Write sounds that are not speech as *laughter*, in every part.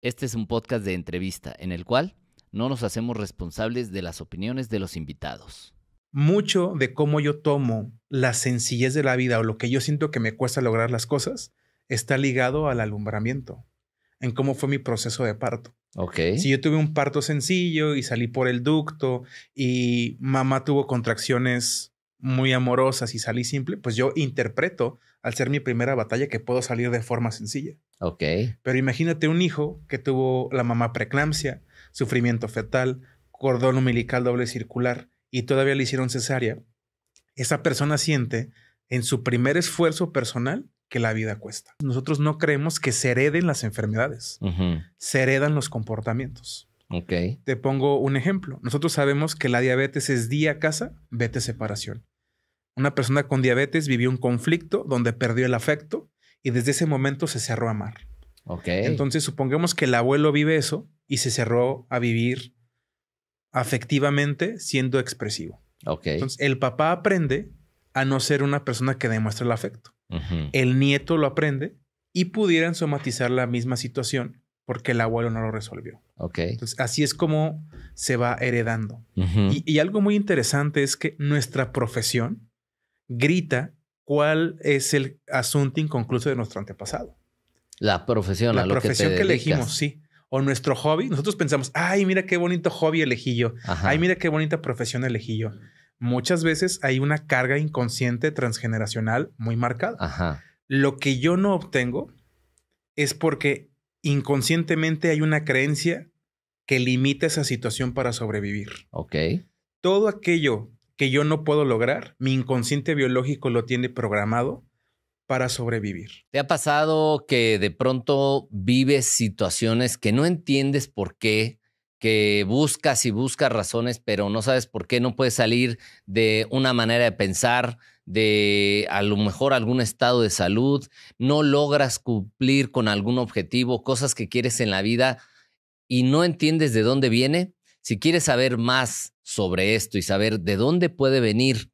Este es un podcast de entrevista en el cual no nos hacemos responsables de las opiniones de los invitados. Mucho de cómo yo tomo la sencillez de la vida o lo que yo siento que me cuesta lograr las cosas está ligado al alumbramiento, en cómo fue mi proceso de parto. Si yo tuve un parto sencillo y salí por el ducto y mamá tuvo contracciones muy amorosas y salí simple, pues yo interpreto al ser mi primera batalla que puedo salir de forma sencilla. Ok. Pero imagínate un hijo que tuvo la mamá preeclampsia, sufrimiento fetal, cordón umbilical doble circular y todavía le hicieron cesárea. Esa persona siente en su primer esfuerzo personal que la vida cuesta. Nosotros no creemos que se hereden las enfermedades, se heredan los comportamientos. Ok. Te pongo un ejemplo. Nosotros sabemos que la diabetes es día a casa, vete separación. Una persona con diabetes vivió un conflicto donde perdió el afecto y desde ese momento se cerró a amar. Ok. Entonces, supongamos que el abuelo vive eso y se cerró a vivir afectivamente siendo expresivo. Okay. Entonces, el papá aprende a no ser una persona que demuestra el afecto. El nieto lo aprende y pudieran somatizar la misma situación porque el abuelo no lo resolvió. Ok. Entonces, así es como se va heredando. y algo muy interesante es que nuestra profesión grita cuál es el asunto inconcluso de nuestro antepasado. La profesión, la a lo profesión que, que elegimos, sí. O nuestro hobby. Nosotros pensamos, ay, mira qué bonito hobby elegí yo. Ay, mira qué bonita profesión elegí yo. Muchas veces hay una carga inconsciente transgeneracional muy marcada. Lo que yo no obtengo es porque inconscientemente hay una creencia que limita esa situación para sobrevivir. Ok. Todo aquello que yo no puedo lograr, mi inconsciente biológico lo tiene programado para sobrevivir. ¿Te ha pasado que de pronto vives situaciones que no entiendes por qué, que buscas y buscas razones, pero no sabes por qué, no puedes salir de una manera de pensar, de a lo mejor algún estado de salud, no logras cumplir con algún objetivo, cosas que quieres en la vida y no entiendes de dónde viene? Si quieres saber más sobre esto y saber de dónde puede venir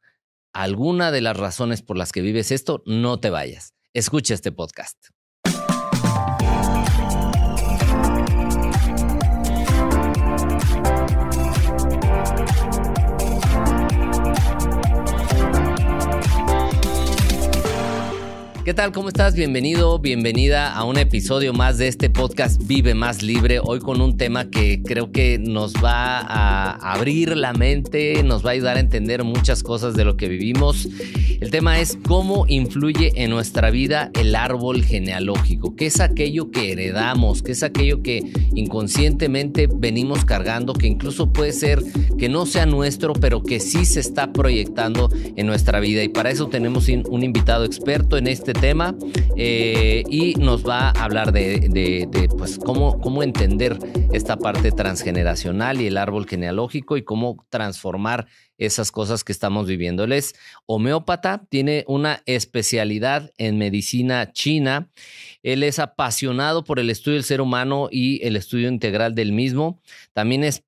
alguna de las razones por las que vives esto, no te vayas. Escucha este podcast. ¿Qué tal? ¿Cómo estás? Bienvenido, bienvenida a un episodio más de este podcast Vive Más Libre. Hoy con un tema que creo que nos va a abrir la mente, nos va a ayudar a entender muchas cosas de lo que vivimos. El tema es cómo influye en nuestra vida el árbol genealógico. ¿Qué es aquello que heredamos? ¿Qué es aquello que inconscientemente venimos cargando? Que incluso puede ser que no sea nuestro, pero que sí se está proyectando en nuestra vida. Y para eso tenemos un invitado experto en este este tema eh, y nos va a hablar de, pues, cómo, cómo, entender esta parte transgeneracional y el árbol genealógico y cómo transformar esas cosas que estamos viviendo. Él es homeópata, tiene una especialidad en medicina china. Él es apasionado por el estudio del ser humano y el estudio integral del mismo. También es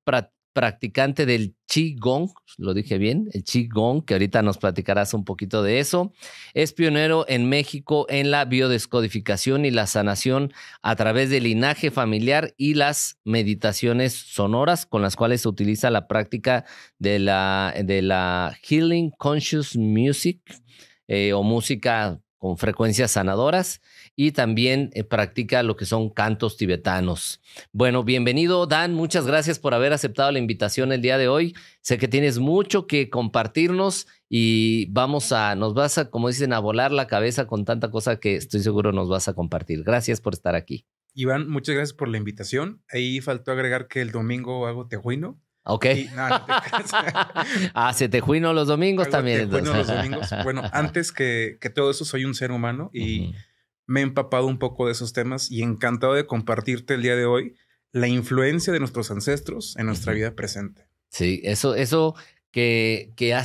practicante del gong, lo dije bien, el gong, que ahorita nos platicarás un poquito de eso. Es pionero en México en la biodescodificación y la sanación a través del linaje familiar y las meditaciones sonoras con las cuales se utiliza la práctica de la, de la Healing Conscious Music eh, o música con frecuencias sanadoras y también eh, practica lo que son cantos tibetanos. Bueno, bienvenido Dan, muchas gracias por haber aceptado la invitación el día de hoy. Sé que tienes mucho que compartirnos y vamos a, nos vas a, como dicen, a volar la cabeza con tanta cosa que estoy seguro nos vas a compartir. Gracias por estar aquí. Iván, muchas gracias por la invitación. Ahí faltó agregar que el domingo hago tejuino. Ok. *laughs* ah, se te juino los domingos también. Bueno, *laughs* antes que, todo eso, soy un ser humano y me he empapado un poco de esos temas y encantado de compartirte el día de hoy la influencia de nuestros ancestros en nuestra vida presente. Sí, eso, eso que, que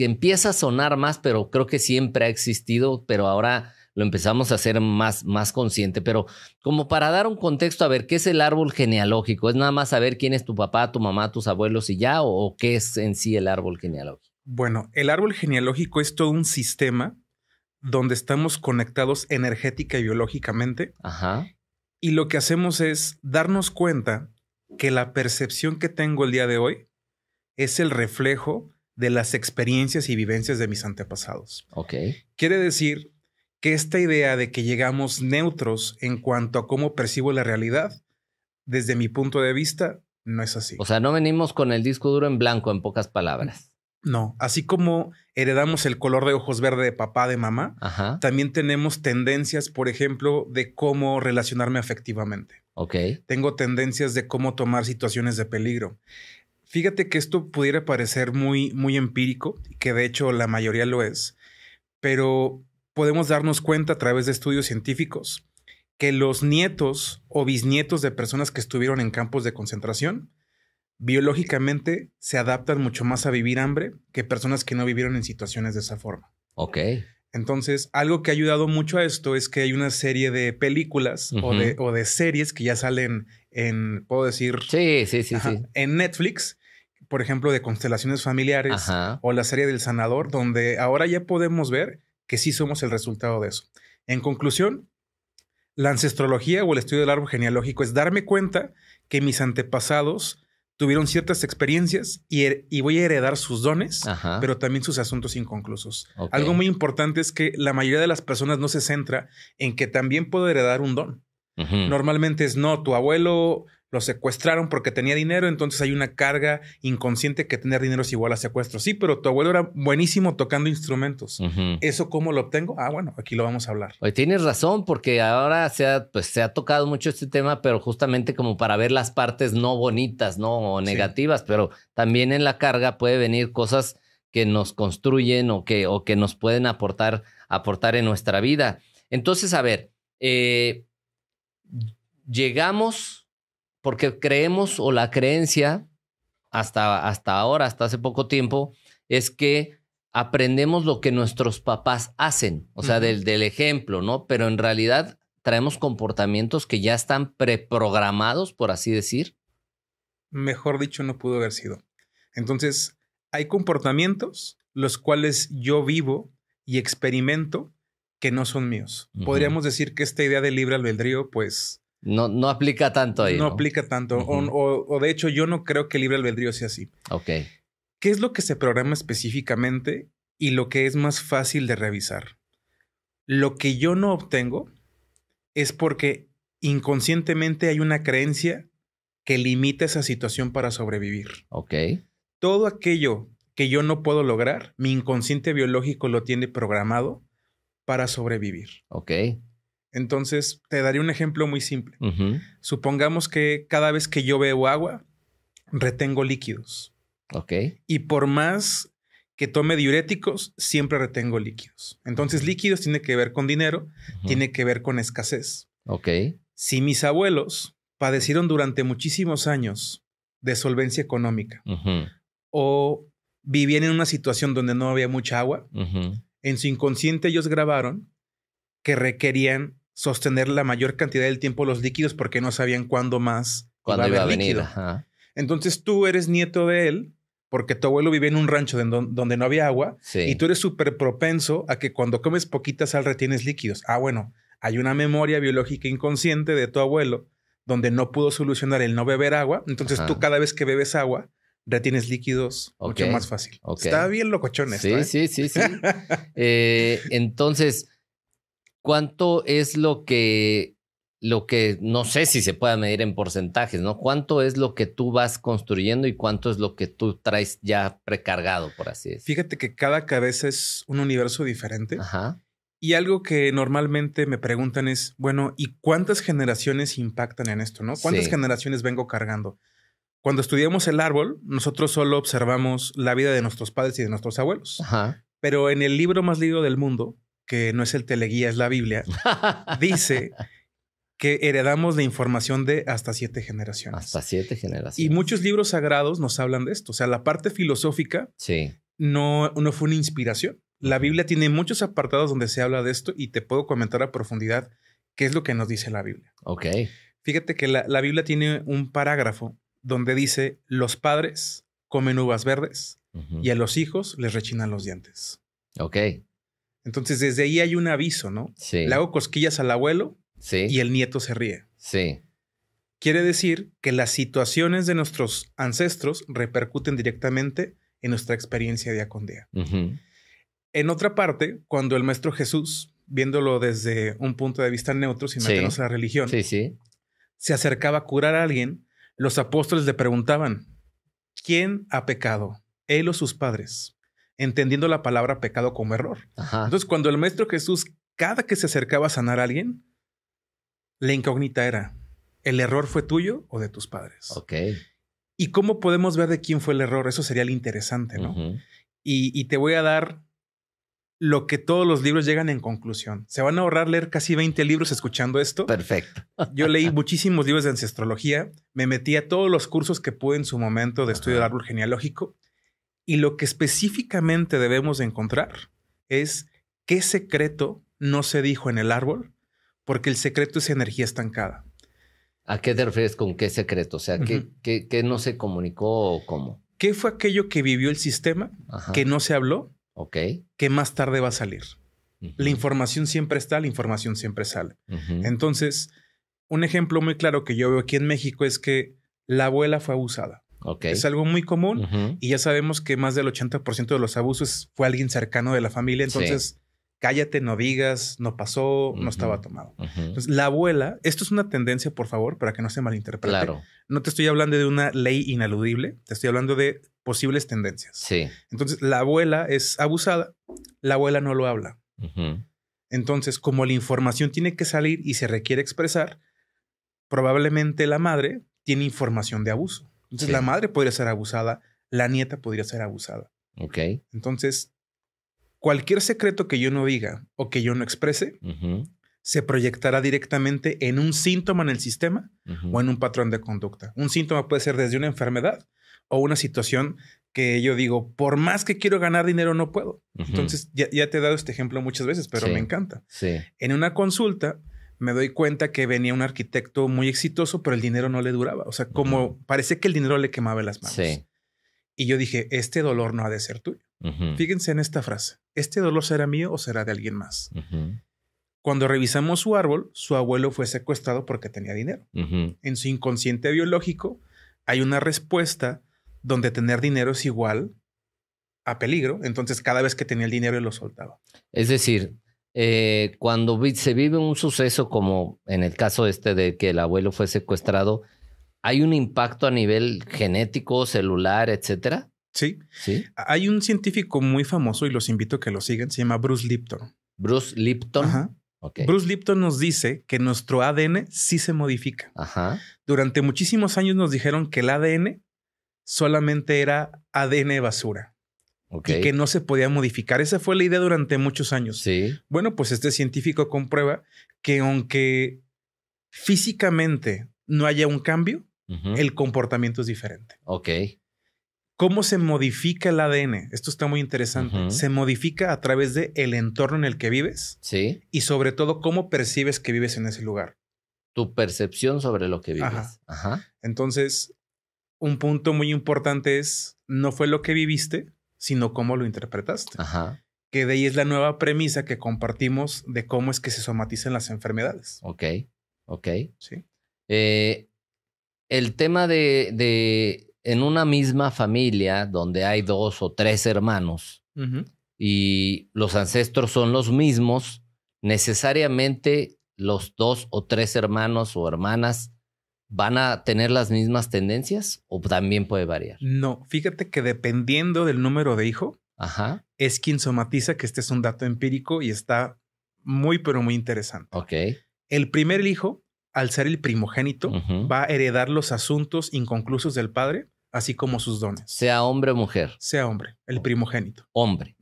empieza a sonar más, pero creo que siempre ha existido, pero ahora lo empezamos a hacer más, más consciente, pero como para dar un contexto, a ver, ¿qué es el árbol genealógico? ¿Es nada más saber quién es tu papá, tu mamá, tus abuelos y ya? ¿O, qué es en sí el árbol genealógico? Bueno, el árbol genealógico es todo un sistema donde estamos conectados energética y biológicamente. Ajá. Y lo que hacemos es darnos cuenta que la percepción que tengo el día de hoy es el reflejo de las experiencias y vivencias de mis antepasados. Ok. Quiere decir que esta idea de que llegamos neutros en cuanto a cómo percibo la realidad, desde mi punto de vista, no es así. O sea, no venimos con el disco duro en blanco, en pocas palabras. No, así como heredamos el color de ojos verde de papá, de mamá, también tenemos tendencias, por ejemplo, de cómo relacionarme afectivamente. Ok. Tengo tendencias de cómo tomar situaciones de peligro. Fíjate que esto pudiera parecer muy, muy empírico, que de hecho la mayoría lo es, pero podemos darnos cuenta a través de estudios científicos que los nietos o bisnietos de personas que estuvieron en campos de concentración biológicamente se adaptan mucho más a vivir hambre que personas que no vivieron en situaciones de esa forma. Ok. Entonces, algo que ha ayudado mucho a esto es que hay una serie de películas o, de, series que ya salen en, puedo decir, sí, sí, sí, en Netflix, por ejemplo, de constelaciones familiares o la serie del sanador, donde ahora ya podemos ver que sí somos el resultado de eso. En conclusión, la ancestrología o el estudio del árbol genealógico es darme cuenta que mis antepasados tuvieron ciertas experiencias y, voy a heredar sus dones, pero también sus asuntos inconclusos. Algo muy importante es que la mayoría de las personas no se centra en que también puedo heredar un don. Normalmente es no, tu abuelo lo secuestraron porque tenía dinero, entonces hay una carga inconsciente que tener dinero es igual a secuestro. Sí, pero tu abuelo era buenísimo tocando instrumentos. ¿Eso cómo lo obtengo? Ah, bueno, aquí lo vamos a hablar. Hoy tienes razón, porque ahora se ha, pues, se ha tocado mucho este tema, pero justamente como para ver las partes no bonitas, ¿no? O negativas, pero también en la carga puede venir cosas que nos construyen o que, o que nos pueden aportar, aportar en nuestra vida. Entonces, a ver, eh, llegamos porque creemos o la creencia hasta, hasta ahora, hasta hace poco tiempo, es que aprendemos lo que nuestros papás hacen, o sea, del, del ejemplo, ¿no? Pero en realidad traemos comportamientos que ya están preprogramados, por así decir. Mejor dicho, no pudo haber sido. Entonces, hay comportamientos los cuales yo vivo y experimento que no son míos. Podríamos decir que esta idea de libre albedrío, pues, no, no aplica tanto ahí. No, aplica tanto. o, de hecho, yo no creo que el libre albedrío sea así. Ok. ¿Qué es lo que se programa específicamente y lo que es más fácil de revisar? Lo que yo no obtengo es porque inconscientemente hay una creencia que limita esa situación para sobrevivir. Ok. Todo aquello que yo no puedo lograr, mi inconsciente biológico lo tiene programado para sobrevivir. Ok. Entonces, te daré un ejemplo muy simple. Supongamos que cada vez que yo veo agua, retengo líquidos. Ok. Y por más que tome diuréticos, siempre retengo líquidos. Entonces, líquidos tiene que ver con dinero, tiene que ver con escasez. Ok. Si mis abuelos padecieron durante muchísimos años de solvencia económica o vivían en una situación donde no había mucha agua, en su inconsciente ellos grabaron que requerían sostener la mayor cantidad del tiempo los líquidos porque no sabían cuándo más cuando iba a, haber Entonces tú eres nieto de él porque tu abuelo vive en un rancho donde no había agua y tú eres súper propenso a que cuando comes poquita sal retienes líquidos. Ah, bueno, hay una memoria biológica inconsciente de tu abuelo donde no pudo solucionar el no beber agua. Entonces tú cada vez que bebes agua retienes líquidos mucho más fácil. Está bien locochones. ¿eh? Sí, sí, sí, sí. *laughs* Eh, entonces ¿cuánto es lo que, lo que, no sé si se pueda medir en porcentajes, ¿no? ¿Cuánto es lo que tú vas construyendo y cuánto es lo que tú traes ya precargado, por así decirlo? Fíjate que cada cabeza es un universo diferente. Ajá. Y algo que normalmente me preguntan es, bueno, ¿y cuántas generaciones impactan en esto, no? ¿Cuántas generaciones vengo cargando? Cuando estudiamos el árbol, nosotros solo observamos la vida de nuestros padres y de nuestros abuelos. Pero en el libro más leído del mundo, que no es el teleguía, es la Biblia, *laughs* dice que heredamos la información de hasta siete generaciones. Hasta siete generaciones. Y muchos libros sagrados nos hablan de esto. O sea, la parte filosófica sí. no, fue una inspiración. La Biblia tiene muchos apartados donde se habla de esto y te puedo comentar a profundidad qué es lo que nos dice la Biblia. Ok. Fíjate que la, Biblia tiene un parágrafo donde dice, los padres comen uvas verdes y a los hijos les rechinan los dientes. Ok. Entonces, desde ahí hay un aviso, ¿no? Sí. Le hago cosquillas al abuelo y el nieto se ríe. Sí. Quiere decir que las situaciones de nuestros ancestros repercuten directamente en nuestra experiencia día con día. En otra parte, cuando el maestro Jesús, viéndolo desde un punto de vista neutro, sin meternos a la religión, sí, se acercaba a curar a alguien, los apóstoles le preguntaban, ¿quién ha pecado? ¿Él o sus padres? entendiendo la palabra pecado como error. Entonces, cuando el Maestro Jesús, cada que se acercaba a sanar a alguien, la incógnita era, ¿el error fue tuyo o de tus padres? Ok. ¿Y cómo podemos ver de quién fue el error? Eso sería lo interesante, ¿no? y, te voy a dar lo que todos los libros llegan en conclusión. Se van a ahorrar leer casi 20 libros escuchando esto. Perfecto. Yo leí *laughs* muchísimos libros de ancestrología, me metí a todos los cursos que pude en su momento de estudio del de árbol genealógico y lo que específicamente debemos encontrar es qué secreto no se dijo en el árbol, porque el secreto es energía estancada. ¿A qué te refieres con qué secreto? O sea, ¿qué, no se comunicó o cómo? ¿Qué fue aquello que vivió el sistema, que no se habló, okay. que más tarde va a salir? La información siempre está, la información siempre sale. Entonces, un ejemplo muy claro que yo veo aquí en México es que la abuela fue abusada. Es algo muy común y ya sabemos que más del 80% de los abusos fue alguien cercano de la familia, entonces cállate, no digas, no pasó, no estaba tomado. Entonces, la abuela, esto es una tendencia, por favor, para que no se malinterprete. No te estoy hablando de una ley inaludible, te estoy hablando de posibles tendencias. Sí. Entonces, la abuela es abusada, la abuela no lo habla. Entonces, como la información tiene que salir y se requiere expresar, probablemente la madre tiene información de abuso. Entonces, la madre podría ser abusada, la nieta podría ser abusada. Ok. Entonces, cualquier secreto que yo no diga o que yo no exprese se proyectará directamente en un síntoma en el sistema o en un patrón de conducta. Un síntoma puede ser desde una enfermedad o una situación que yo digo, por más que quiero ganar dinero, no puedo. Entonces, ya, te he dado este ejemplo muchas veces, pero me encanta. Sí. En una consulta, me doy cuenta que venía un arquitecto muy exitoso, pero el dinero no le duraba. O sea, como parece que el dinero le quemaba las manos. Y yo dije, este dolor no ha de ser tuyo. Fíjense en esta frase, ¿este dolor será mío o será de alguien más? Cuando revisamos su árbol, su abuelo fue secuestrado porque tenía dinero. En su inconsciente biológico hay una respuesta donde tener dinero es igual a peligro, entonces cada vez que tenía el dinero lo soltaba. Es decir, eh, cuando se vive un suceso como en el caso este de que el abuelo fue secuestrado, ¿hay un impacto a nivel genético, celular, etcétera? Sí. sí. Hay un científico muy famoso y los invito a que lo sigan, se llama Bruce Lipton. Bruce Lipton. Bruce Lipton nos dice que nuestro ADN sí se modifica. Ajá. Durante muchísimos años nos dijeron que el ADN solamente era ADN basura que no se podía modificar. Esa fue la idea durante muchos años. Sí. Bueno, pues este científico comprueba que aunque físicamente no haya un cambio, el comportamiento es diferente. Ok. ¿Cómo se modifica el ADN? Esto está muy interesante. Se modifica a través del el entorno en el que vives. Sí. Y sobre todo, cómo percibes que vives en ese lugar. Tu percepción sobre lo que vives. Entonces, un punto muy importante es, no fue lo que viviste, sino cómo lo interpretaste. Ajá. Que de ahí es la nueva premisa que compartimos de cómo es que se somatizan las enfermedades. Ok, ok. Sí. Eh, el tema de, en una misma familia donde hay dos o tres hermanos y los ancestros son los mismos, necesariamente los dos o tres hermanos o hermanas ¿Van a tener las mismas tendencias o también puede variar? No, fíjate que dependiendo del número de hijo, Ajá. es quien somatiza, que este es un dato empírico y está muy, pero muy interesante. Ok. El primer hijo, al ser el primogénito, va a heredar los asuntos inconclusos del padre, así como sus dones. Sea hombre o mujer. Sea hombre, el primogénito. Hombre.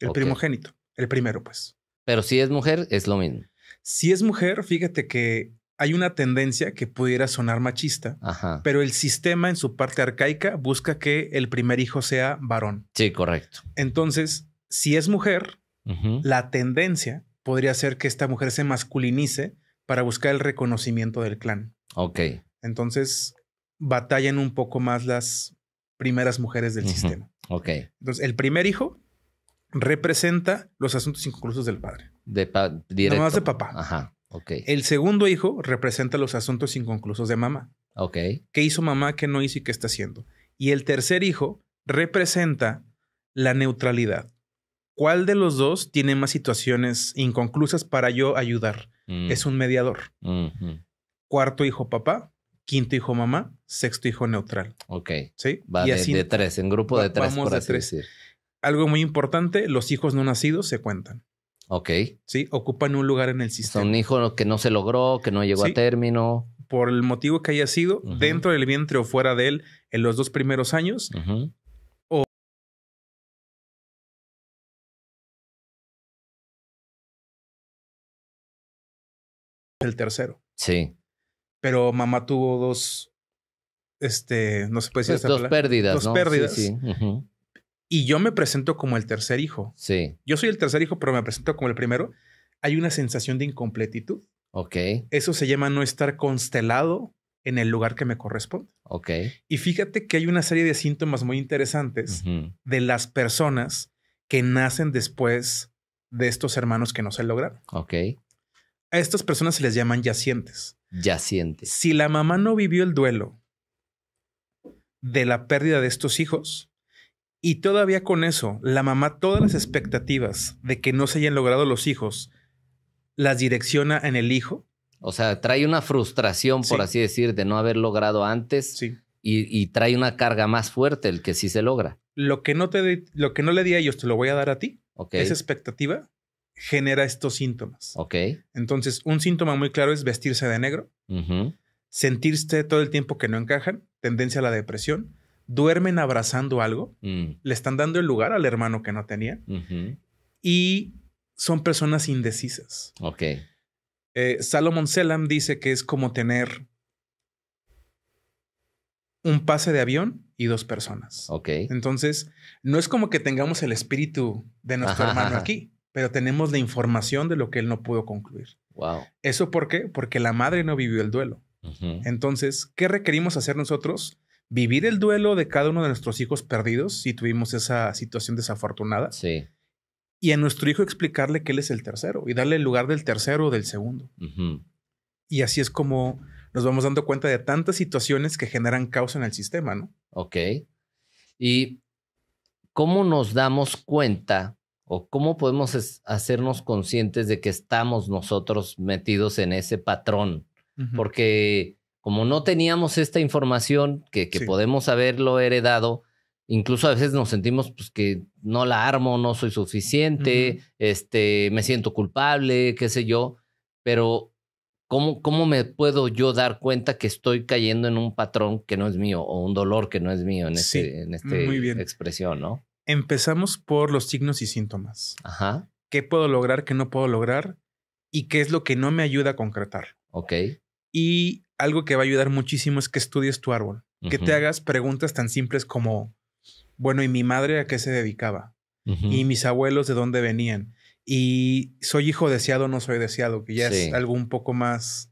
El primogénito, el primero, pues. Pero si es mujer, es lo mismo. Si es mujer, fíjate que hay una tendencia que pudiera sonar machista, pero el sistema en su parte arcaica busca que el primer hijo sea varón. Sí, correcto. Entonces, si es mujer, la tendencia podría ser que esta mujer se masculinice para buscar el reconocimiento del clan. Ok. Entonces, batallan un poco más las primeras mujeres del sistema. Ok. Entonces, el primer hijo representa los asuntos inconclusos del padre. De No más de papá. Ajá. El segundo hijo representa los asuntos inconclusos de mamá. Okay. ¿Qué hizo mamá? ¿Qué no hizo y qué está haciendo? Y el tercer hijo representa la neutralidad. ¿Cuál de los dos tiene más situaciones inconclusas para yo ayudar? Mm. Es un mediador. Cuarto hijo papá, quinto hijo mamá, sexto hijo neutral. Ok. Sí. Va de, de, tres, en grupo de tres. Vamos tres. Algo muy importante, los hijos no nacidos se cuentan. Ok. Sí, ocupan un lugar en el sistema. Son un hijo que no se logró, que no llegó a término. Por el motivo que haya sido, dentro del vientre o fuera de él, en los dos primeros años, O el tercero. Sí. Pero mamá tuvo dos, este, no se puede decir. Pues, dos pérdidas. Dos pérdidas. Sí, sí y yo me presento como el tercer hijo. Sí. Yo soy el tercer hijo, pero me presento como el primero. Hay una sensación de incompletitud. Ok. Eso se llama no estar constelado en el lugar que me corresponde. Ok. Y fíjate que hay una serie de síntomas muy interesantes de las personas que nacen después de estos hermanos que no se lograron. Ok. A estas personas se les llaman yacientes. Yacientes. Si la mamá no vivió el duelo de la pérdida de estos hijos, y todavía con eso, la mamá todas las expectativas de que no se hayan logrado los hijos, las direcciona en el hijo. O sea, trae una frustración, por así decir, de no haber logrado antes. Y, trae una carga más fuerte el que sí se logra. Lo que no, te lo que no le di a ellos, te lo voy a dar a ti. Ok. Esa expectativa genera estos síntomas. Ok. Entonces, un síntoma muy claro es vestirse de negro, sentirse todo el tiempo que no encajan, tendencia a la depresión, duermen abrazando algo, mm. le están dando el lugar al hermano que no tenía y son personas indecisas. Ok. Eh, Salomon Selam dice que es como tener un pase de avión y dos personas. Ok. Entonces, no es como que tengamos el espíritu de nuestro hermano aquí, pero tenemos la información de lo que él no pudo concluir. Wow. ¿Eso por qué? Porque la madre no vivió el duelo. Entonces, ¿qué requerimos hacer nosotros? vivir el duelo de cada uno de nuestros hijos perdidos si tuvimos esa situación desafortunada. Sí. Y a nuestro hijo explicarle que él es el tercero y darle el lugar del tercero o del segundo. Y así es como nos vamos dando cuenta de tantas situaciones que generan caos en el sistema, ¿no? Ok. ¿Y cómo nos damos cuenta o cómo podemos hacernos conscientes de que estamos nosotros metidos en ese patrón? Porque como no teníamos esta información que, podemos haberlo heredado, incluso a veces nos sentimos pues, que no la armo, no soy suficiente, este, me siento culpable, qué sé yo, pero ¿cómo, ¿cómo me puedo yo dar cuenta que estoy cayendo en un patrón que no es mío o un dolor que no es mío en esta este, en este expresión, no? Empezamos por los signos y síntomas. Ajá. ¿Qué puedo lograr, qué no puedo lograr? ¿Y qué es lo que no me ayuda a concretar? Ok. Y algo que va a ayudar muchísimo es que estudies tu árbol, que te hagas preguntas tan simples como, bueno, ¿y mi madre a qué se dedicaba? ¿Y mis abuelos de dónde venían? ¿Y soy hijo deseado o no soy deseado? Que ya es algo un poco más...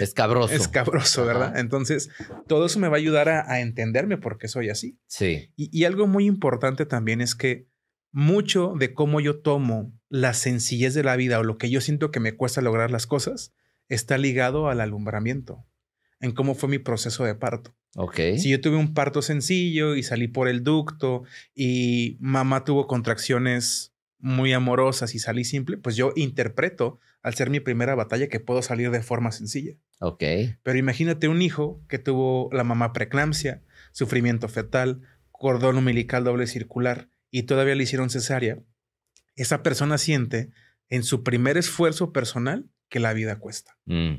Escabroso. Escabroso, ¿verdad? Entonces, todo eso me va a ayudar a, entenderme por qué soy así. Sí. Y, y algo muy importante también es que mucho de cómo yo tomo la sencillez de la vida o lo que yo siento que me cuesta lograr las cosas, está ligado al alumbramiento, en cómo fue mi proceso de parto. Ok. Si yo tuve un parto sencillo y salí por el ducto y mamá tuvo contracciones muy amorosas y salí simple, pues yo interpreto al ser mi primera batalla que puedo salir de forma sencilla. Ok. Pero imagínate un hijo que tuvo la mamá preeclampsia, sufrimiento fetal, cordón umbilical doble circular y todavía le hicieron cesárea. Esa persona siente en su primer esfuerzo personal que la vida cuesta. Mm.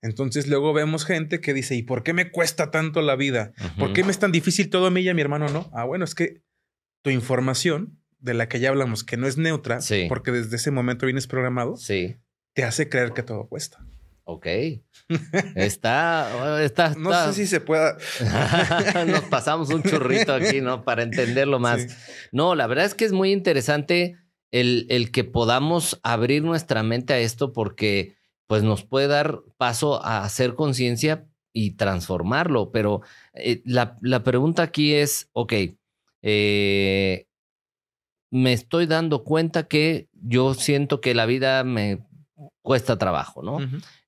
Entonces luego vemos gente que dice, ¿y por qué me cuesta tanto la vida? ¿Por qué me es tan difícil todo a mí y a mi hermano no? Ah, bueno, es que tu información, de la que ya hablamos, que no es neutra, porque desde ese momento vienes programado, te hace creer que todo cuesta. Ok. Está, oh, está, *laughs* No sé si se pueda. *laughs* Nos pasamos un churrito aquí, ¿no? Para entenderlo más. No, la verdad es que es muy interesante el, que podamos abrir nuestra mente a esto porque pues nos puede dar paso a hacer conciencia y transformarlo. Pero eh, la, pregunta aquí es, ok, eh, me estoy dando cuenta que yo siento que la vida me cuesta trabajo, ¿no?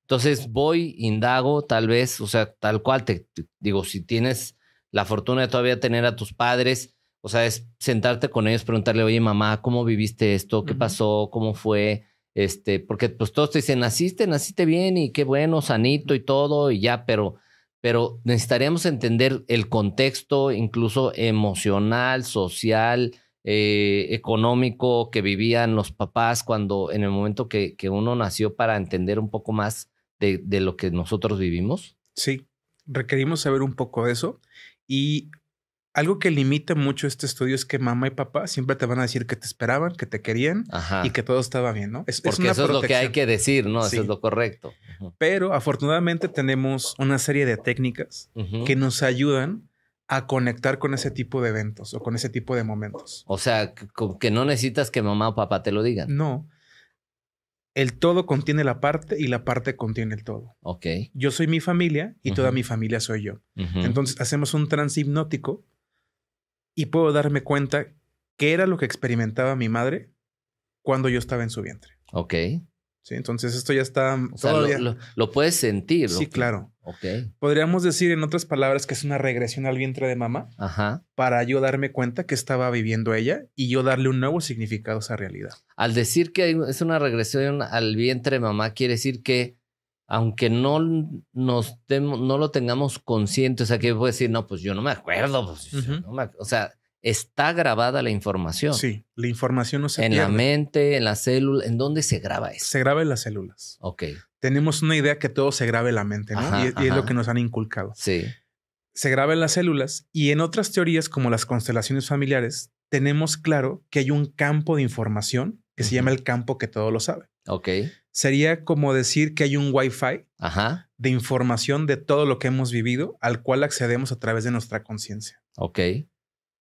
Entonces voy, indago, tal vez, o sea, tal cual, te, digo, si tienes la fortuna de todavía tener a tus padres, o sea, es sentarte con ellos, preguntarle, oye, mamá, ¿cómo viviste esto? ¿Qué pasó? ¿Cómo fue? Este, porque pues todos te dicen, naciste, naciste bien y qué bueno, sanito y todo y ya, pero, pero necesitaríamos entender el contexto, incluso emocional, social, eh, económico que vivían los papás cuando, en el momento que, uno nació para entender un poco más de, de lo que nosotros vivimos. Sí, requerimos saber un poco de eso y algo que limita mucho este estudio es que mamá y papá siempre te van a decir que te esperaban, que te querían y que todo estaba bien, ¿no? Es, Porque eso es lo que hay que decir, ¿no? Eso es lo correcto. Pero afortunadamente tenemos una serie de técnicas que nos ayudan a conectar con ese tipo de eventos o con ese tipo de momentos. O sea, que no necesitas que mamá o papá te lo digan. No. El todo contiene la parte y la parte contiene el todo. Ok. Yo soy mi familia y toda mi familia soy yo. Entonces hacemos un trans hipnótico y puedo darme cuenta qué era lo que experimentaba mi madre cuando yo estaba en su vientre. Ok. Sí, entonces esto ya está. lo, puedes sentir. Sí, claro. Ok. Podríamos decir, en otras palabras, que es una regresión al vientre de mamá. Ajá. Para yo darme cuenta que estaba viviendo ella y yo darle un nuevo significado a esa realidad. Al decir que es una regresión al vientre de mamá, quiere decir que aunque no nos no lo tengamos consciente, o sea, que puede decir, no, pues yo no me acuerdo, pues, o sea, está grabada la información. Sí, la información no se En la mente, en la célula, ¿en dónde se graba eso? Se graba en las células. Ok. Tenemos una idea que todo se grabe en la mente, ¿no? y, es lo que nos han inculcado. Sí. Se graba en las células y en otras teorías como las constelaciones familiares, tenemos claro que hay un campo de información que se llama el campo que todo lo sabe. Ok sería como decir que hay un Wi-Fi de información de todo lo que hemos vivido, al cual accedemos a través de nuestra conciencia. Ok,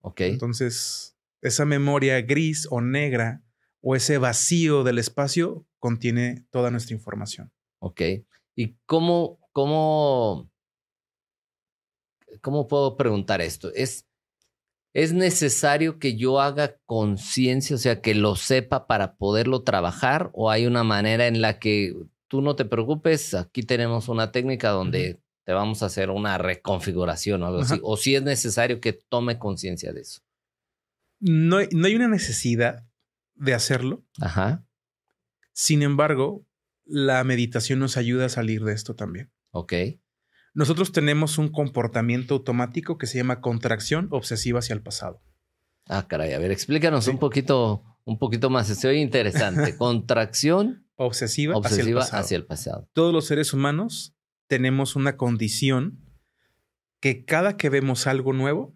ok. Entonces, esa memoria gris o negra o ese vacío del espacio contiene toda nuestra información. Ok. ¿Y cómo, cómo, cómo puedo preguntar esto? Es es necesario que yo haga conciencia, o sea, que lo sepa para poderlo trabajar, o hay una manera en la que tú no te preocupes, aquí tenemos una técnica donde te vamos a hacer una reconfiguración o algo así, o si es necesario que tome conciencia de eso. No, no hay una necesidad de hacerlo. Ajá. Sin embargo, la meditación nos ayuda a salir de esto también. Ok nosotros tenemos un comportamiento automático que se llama contracción obsesiva hacia el pasado. Ah, caray, a ver, explícanos un poquito, un poquito más. Estoy interesante. *laughs* Contracción obsesiva, hacia, el pasado. Todos los seres humanos tenemos una condición que cada que vemos algo nuevo,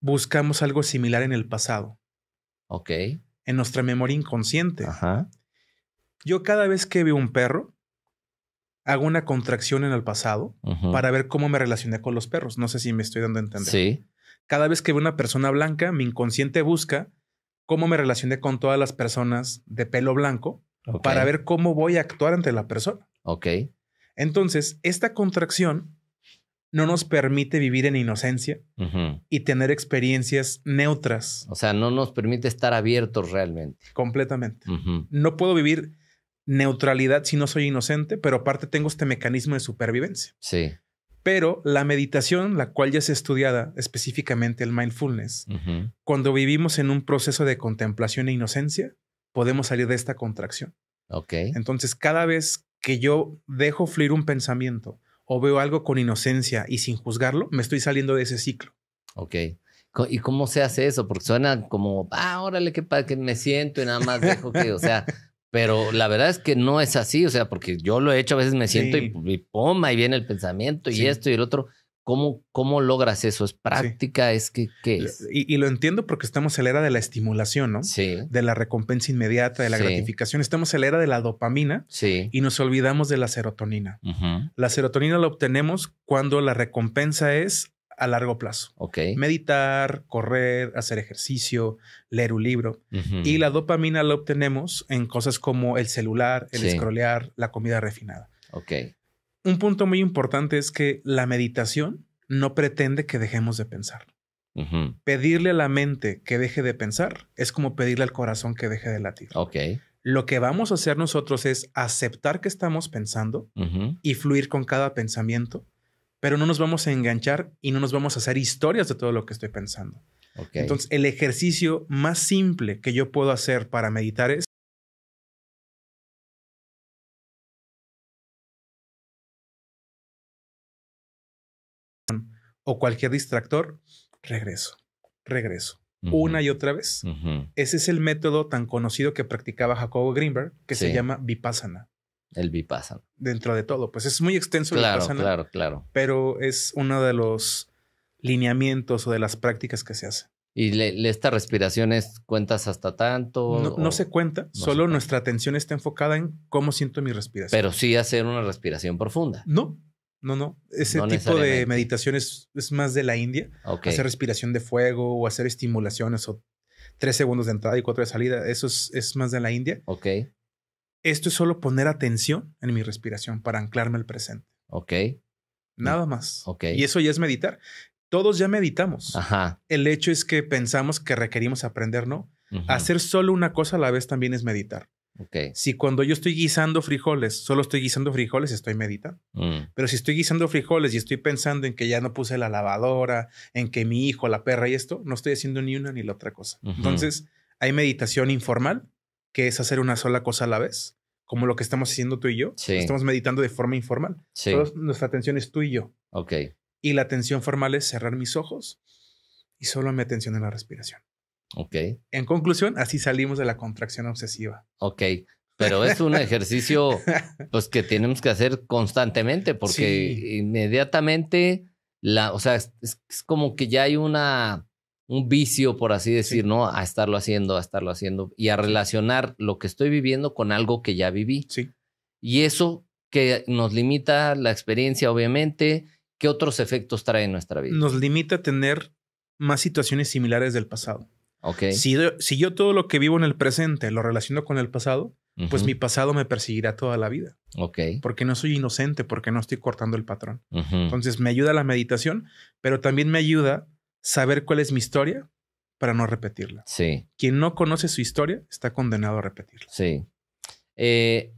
buscamos algo similar en el pasado. Ok. En nuestra memoria inconsciente. Ajá. Yo cada vez que veo un perro, hago una contracción en el pasado para ver cómo me relacioné con los perros. No sé si me estoy dando a entender. Sí. Cada vez que veo una persona blanca, mi inconsciente busca cómo me relacioné con todas las personas de pelo blanco para ver cómo voy a actuar ante la persona. Ok. Entonces, esta contracción no nos permite vivir en inocencia y tener experiencias neutras. O sea, no nos permite estar abiertos realmente. Completamente. No puedo vivir neutralidad si no soy inocente, pero aparte tengo este mecanismo de supervivencia. Sí. Pero la meditación, la cual ya es estudiada específicamente el mindfulness, cuando vivimos en un proceso de contemplación e inocencia, podemos salir de esta contracción. Ok. Entonces, cada vez que yo dejo fluir un pensamiento o veo algo con inocencia y sin juzgarlo, me estoy saliendo de ese ciclo. Ok. ¿Y cómo se hace eso? Porque suena como, ah, órale, que me siento y nada más dejo que, o sea, pero la verdad es que no es así, o sea, porque yo lo he hecho, a veces me siento y, poma, y viene el pensamiento y esto y el otro. ¿Cómo, ¿Cómo logras eso? ¿Es práctica? ¿Es que qué es? Y, lo entiendo porque estamos en la era de la estimulación, ¿no? Sí. De la recompensa inmediata, de la gratificación. Estamos en la era de la dopamina sí. y nos olvidamos de la serotonina. La serotonina la obtenemos cuando la recompensa es a largo plazo. Meditar, correr, hacer ejercicio, leer un libro. Y la dopamina la obtenemos en cosas como el celular, el sí. la comida refinada. Un punto muy importante es que la meditación no pretende que dejemos de pensar. Pedirle a la mente que deje de pensar es como pedirle al corazón que deje de latir. Lo que vamos a hacer nosotros es aceptar que estamos pensando y fluir con cada pensamiento pero no nos vamos a enganchar y no nos vamos a hacer historias de todo lo que estoy pensando. Entonces, el ejercicio más simple que yo puedo hacer para meditar es o cualquier distractor, regreso, regreso, una y otra vez. Ese es el método tan conocido que practicaba Jacobo Greenberg, que se llama Vipassana el Vipassana. Dentro de todo, pues es muy extenso el claro, Claro, claro, Pero es uno de los lineamientos o de las prácticas que se hace. ¿Y estas respiraciones esta respiración cuentas hasta tanto? No, no se cuenta, solo nuestra atención está enfocada en cómo siento mi respiración. Pero sí hacer una respiración profunda. No, no, no. Ese tipo de meditación es, más de la India. Okay. Hacer respiración de fuego o hacer estimulaciones o tres segundos de entrada y cuatro de salida. Eso es, es más de la India. Ok. Esto es solo poner atención en mi respiración para anclarme al presente. Ok. Nada más. Ok. Y eso ya es meditar. Todos ya meditamos. Ajá. El hecho es que pensamos que requerimos aprender, ¿no? Hacer solo una cosa a la vez también es meditar. Ok. Si cuando yo estoy guisando frijoles, solo estoy guisando frijoles, estoy meditando. Mm. Pero si estoy guisando frijoles y estoy pensando en que ya no puse la lavadora, en que mi hijo, la perra y esto, no estoy haciendo ni una ni la otra cosa. Entonces, hay meditación informal que es hacer una sola cosa a la vez, como lo que estamos haciendo tú y yo. Estamos meditando de forma informal. nuestra atención es tú y yo. Ok. Y la atención formal es cerrar mis ojos y solo mi atención en la respiración. Ok. En conclusión, así salimos de la contracción obsesiva. Ok. Pero es un *laughs* ejercicio pues que tenemos que hacer constantemente porque inmediatamente la, o sea, es como que ya hay una un vicio, por así decir, ¿no? A estarlo haciendo, a estarlo haciendo y a relacionar lo que estoy viviendo con algo que ya viví. Sí. Y eso que nos limita la experiencia, obviamente, ¿qué otros efectos trae en nuestra vida? Nos limita a tener más situaciones similares del pasado. Ok. Si, si yo todo lo que vivo en el presente lo relaciono con el pasado, pues mi pasado me perseguirá toda la vida. Ok. Porque no soy inocente, porque no estoy cortando el patrón. Entonces me ayuda la meditación, pero también me ayuda saber cuál es mi historia para no repetirla. Sí. Quien no conoce su historia está condenado a repetirla. Sí. Eh,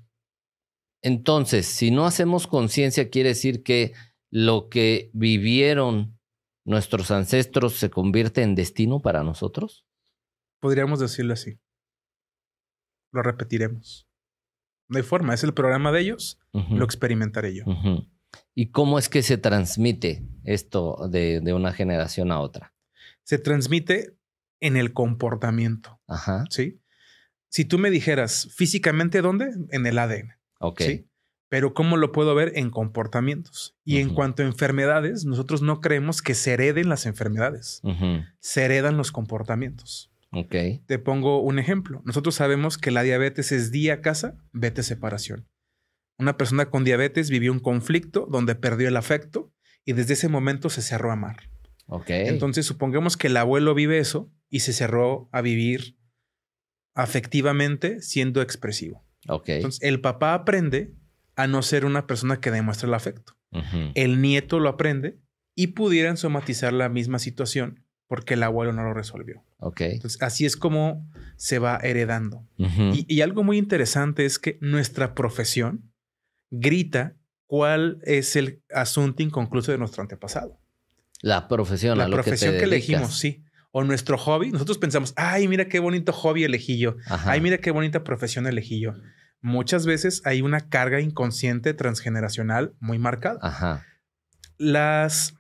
entonces, si no hacemos conciencia, quiere decir que lo que vivieron nuestros ancestros se convierte en destino para nosotros. Podríamos decirlo así. Lo repetiremos. No hay forma, es el programa de ellos, lo experimentaré yo. ¿Y cómo es que se transmite esto de, una generación a otra? Se transmite en el comportamiento. Ajá. Sí. Si tú me dijeras físicamente dónde, en el ADN. Ok. Pero ¿cómo lo puedo ver en comportamientos? Y en cuanto a enfermedades, nosotros no creemos que se hereden las enfermedades. Se heredan los comportamientos. Ok. Te pongo un ejemplo. Nosotros sabemos que la diabetes es día casa, vete separación. Una persona con diabetes vivió un conflicto donde perdió el afecto y desde ese momento se cerró a amar. Ok. Entonces, supongamos que el abuelo vive eso y se cerró a vivir afectivamente siendo expresivo. Entonces, el papá aprende a no ser una persona que demuestra el afecto. El nieto lo aprende y pudieran somatizar la misma situación porque el abuelo no lo resolvió. Ok. Entonces, así es como se va heredando. y algo muy interesante es que nuestra profesión grita cuál es el asunto inconcluso de nuestro antepasado. La profesión, la profesión que, elegimos, sí. O nuestro hobby. Nosotros pensamos, ay, mira qué bonito hobby elegí yo. Ay, mira qué bonita profesión elegí yo. Muchas veces hay una carga inconsciente transgeneracional muy marcada. Las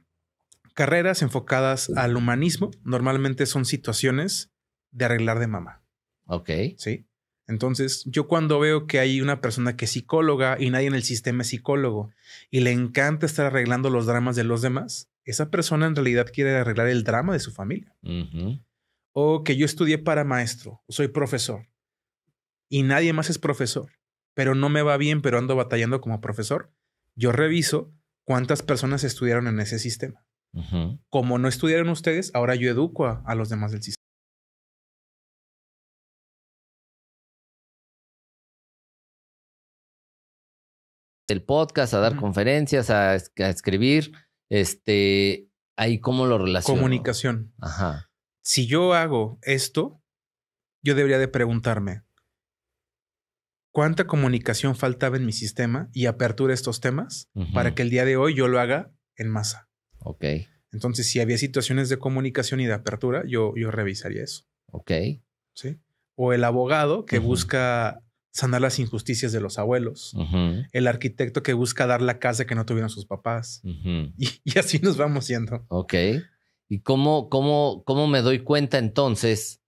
carreras enfocadas al humanismo normalmente son situaciones de arreglar de mamá. Ok. Sí. Entonces, yo cuando veo que hay una persona que es psicóloga y nadie en el sistema es psicólogo y le encanta estar arreglando los dramas de los demás, esa persona en realidad quiere arreglar el drama de su familia. O que yo estudié para maestro, soy profesor y nadie más es profesor, pero no me va bien, pero ando batallando como profesor. Yo reviso cuántas personas estudiaron en ese sistema. Como no estudiaron ustedes, ahora yo educo a los demás del sistema. el podcast, a dar conferencias, a, escribir, este, ahí cómo lo relaciono. Comunicación. Ajá. Si yo hago esto, yo debería de preguntarme, ¿cuánta comunicación faltaba en mi sistema y apertura estos temas para que el día de hoy yo lo haga en masa? Ok. Entonces, si había situaciones de comunicación y de apertura, yo, yo revisaría eso. Ok. Sí. O el abogado que busca sanar las injusticias de los abuelos, el arquitecto que busca dar la casa que no tuvieron sus papás. y, así nos vamos yendo. Ok. ¿Y cómo, cómo, cómo me doy cuenta entonces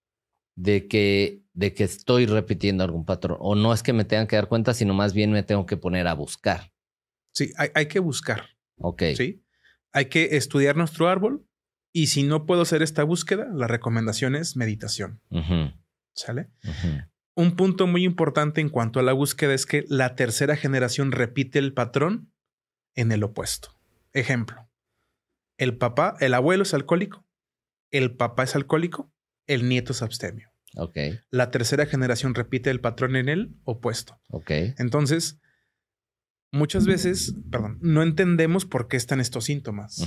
de que, de que estoy repitiendo algún patrón? O no es que me tengan que dar cuenta, sino más bien me tengo que poner a buscar. Sí, hay, que buscar. Ok. Sí. Hay que estudiar nuestro árbol y si no puedo hacer esta búsqueda, la recomendación es meditación. ¿Sale? Ajá un punto muy importante en cuanto a la búsqueda es que la tercera generación repite el patrón en el opuesto. Ejemplo, el papá, el abuelo es alcohólico, el papá es alcohólico, el nieto es abstemio. Ok. La tercera generación repite el patrón en el opuesto. Ok. Entonces, muchas veces, perdón, no entendemos por qué están estos síntomas.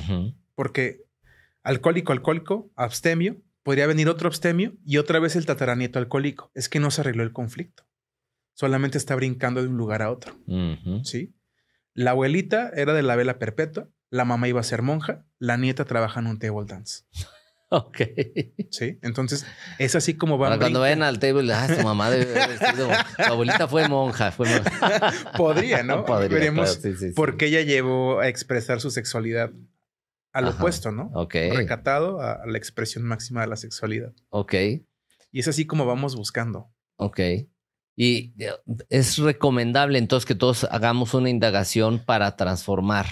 Porque alcohólico, alcohólico, abstemio, podría venir otro abstemio y otra vez el tataranieto alcohólico. Es que no se arregló el conflicto. Solamente está brincando de un lugar a otro. ¿Sí? La abuelita era de la vela perpetua, la mamá iba a ser monja, la nieta trabaja en un table dance. *laughs* Ok. Sí, entonces es así como van. cuando vayan al table, ah, su mamá debe abuelita fue monja. *laughs* Podría, ¿no? *laughs* Podría, Veremos por qué ella llevó a expresar su sexualidad al opuesto, ¿no? Ok. Recatado a, la expresión máxima de la sexualidad. Ok. Y es así como vamos buscando. Ok. Y eh, es recomendable entonces que todos hagamos una indagación para transformar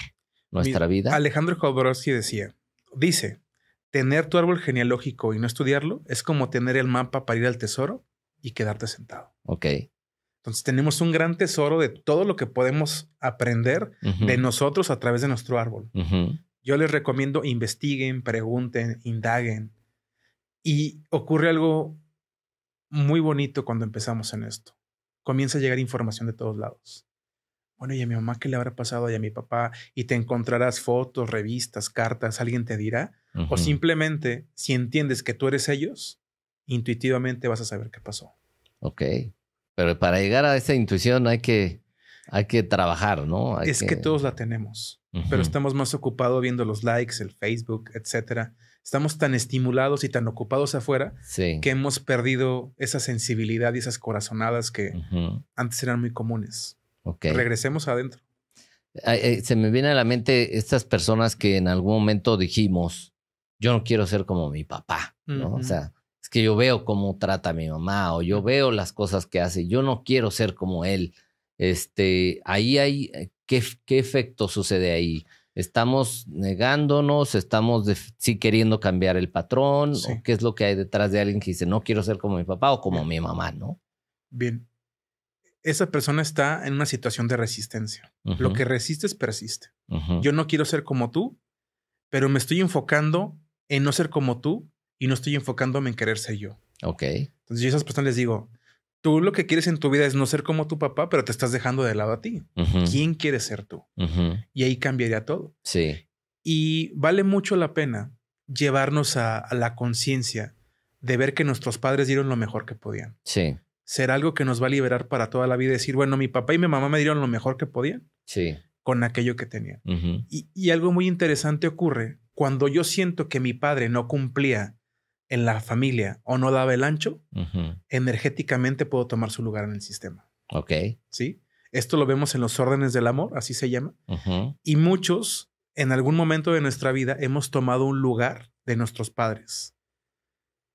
nuestra vida. Alejandro Jodorowsky decía, dice, tener tu árbol genealógico y no estudiarlo es como tener el mapa para ir al tesoro y quedarte sentado. Ok. Entonces tenemos un gran tesoro de todo lo que podemos aprender de nosotros a través de nuestro árbol. Ajá. Yo les recomiendo investiguen, pregunten, indaguen. Y ocurre algo muy bonito cuando empezamos en esto. Comienza a llegar información de todos lados. Bueno, ¿y a mi mamá qué le habrá pasado? ¿Y a mi papá? Y te encontrarás fotos, revistas, cartas, alguien te dirá. O simplemente, si entiendes que tú eres ellos, intuitivamente vas a saber qué pasó. Ok. Pero para llegar a esa intuición hay que, hay que trabajar, ¿no? es que todos la tenemos pero estamos más ocupados viendo los likes, el Facebook, etcétera. Estamos tan estimulados y tan ocupados afuera que hemos perdido esa sensibilidad y esas corazonadas que antes eran muy comunes. Regresemos adentro. Eh, se me viene a la mente estas personas que en algún momento dijimos, yo no quiero ser como mi papá, ¿no? O sea, es que yo veo cómo trata a mi mamá o yo veo las cosas que hace, yo no quiero ser como él. Este, ahí hay, eh, ¿qué, efecto sucede ahí? ¿Estamos negándonos? ¿Estamos sí queriendo cambiar el patrón? ¿O qué es lo que hay detrás de alguien que dice, no quiero ser como mi papá o como mi mamá, no? Bien. Esa persona está en una situación de resistencia. Lo que resiste es persiste. Yo no quiero ser como tú, pero me estoy enfocando en no ser como tú y no estoy enfocándome en querer ser yo. Ok. Entonces yo a esas personas les digo, tú lo que quieres en tu vida es no ser como tu papá, pero te estás dejando de lado a ti. ¿Quién quieres ser tú? Y ahí cambiaría todo. Sí. Y vale mucho la pena llevarnos a, la conciencia de ver que nuestros padres dieron lo mejor que podían. Sí. Ser algo que nos va a liberar para toda la vida. Decir, bueno, mi papá y mi mamá me dieron lo mejor que podían. Sí. Con aquello que tenían. y algo muy interesante ocurre cuando yo siento que mi padre no cumplía en la familia o no daba el ancho, energéticamente puedo tomar su lugar en el sistema. Ok. Sí. Esto lo vemos en los órdenes del amor, así se llama. Y muchos, en algún momento de nuestra vida, hemos tomado un lugar de nuestros padres.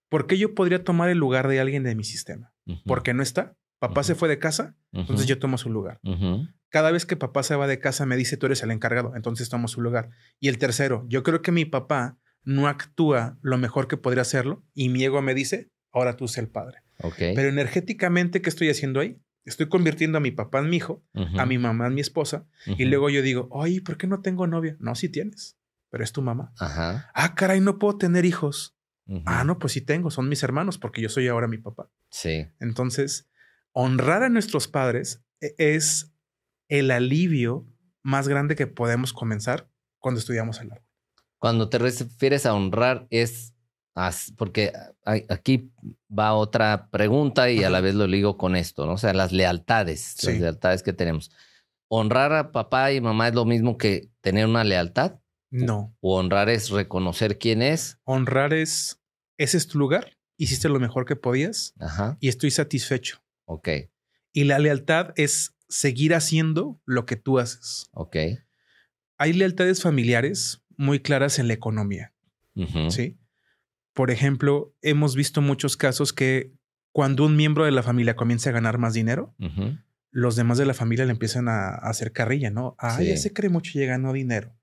¿Por qué yo podría tomar el lugar de alguien de mi sistema? Porque no está. Papá se fue de casa, entonces yo tomo su lugar. Cada vez que papá se va de casa me dice, tú eres el encargado, entonces tomo su lugar. Y el tercero, yo creo que mi papá no actúa lo mejor que podría hacerlo y mi ego me dice, ahora tú sé el padre. Pero energéticamente, ¿qué estoy haciendo ahí? Estoy convirtiendo a mi papá en mi hijo, a mi mamá en mi esposa, y luego yo digo, ay, ¿por qué no tengo novia? No, sí tienes, pero es tu mamá. Ajá. Ah, caray, no puedo tener hijos. Ah, no, pues sí tengo, son mis hermanos, porque yo soy ahora mi papá. Sí. Entonces, honrar a nuestros padres e-, es el alivio más grande que podemos comenzar cuando estudiamos el arte. Cuando te refieres a honrar es porque aquí va otra pregunta y a la vez lo ligo con esto, ¿no? O sea, las lealtades, las lealtades que tenemos. ¿Honrar a papá y mamá es lo mismo que tener una lealtad? No. ¿O honrar es reconocer quién es? Honrar es, ese es tu lugar, hiciste lo mejor que podías Ajá. y estoy satisfecho. Ok. Y la lealtad es seguir haciendo lo que tú haces. Ok. Hay lealtades familiares muy claras en la economía. ¿sí? Por ejemplo, hemos visto muchos casos que cuando un miembro de la familia comienza a ganar más dinero, los demás de la familia le empiezan a, hacer carrilla, ¿no? Ah, ya se cree mucho y ganó dinero.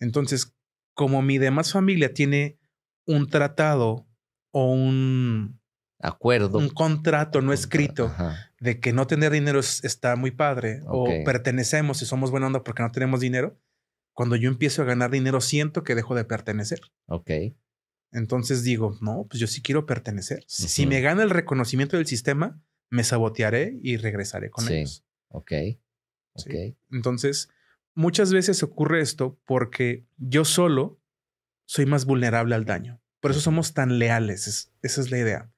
Entonces, como mi demás familia tiene un tratado o un acuerdo, un contrato no escrito de que no tener dinero está muy padre o pertenecemos y somos buena onda porque no tenemos dinero, cuando yo empiezo a ganar dinero, siento que dejo de pertenecer. Ok. Entonces digo, no, pues yo sí quiero pertenecer. Si, me gana el reconocimiento del sistema, me sabotearé y regresaré con sí. ellos. Ok. Ok. Entonces, muchas veces ocurre esto porque yo solo soy más vulnerable al daño. Por eso somos tan leales. esa es la idea.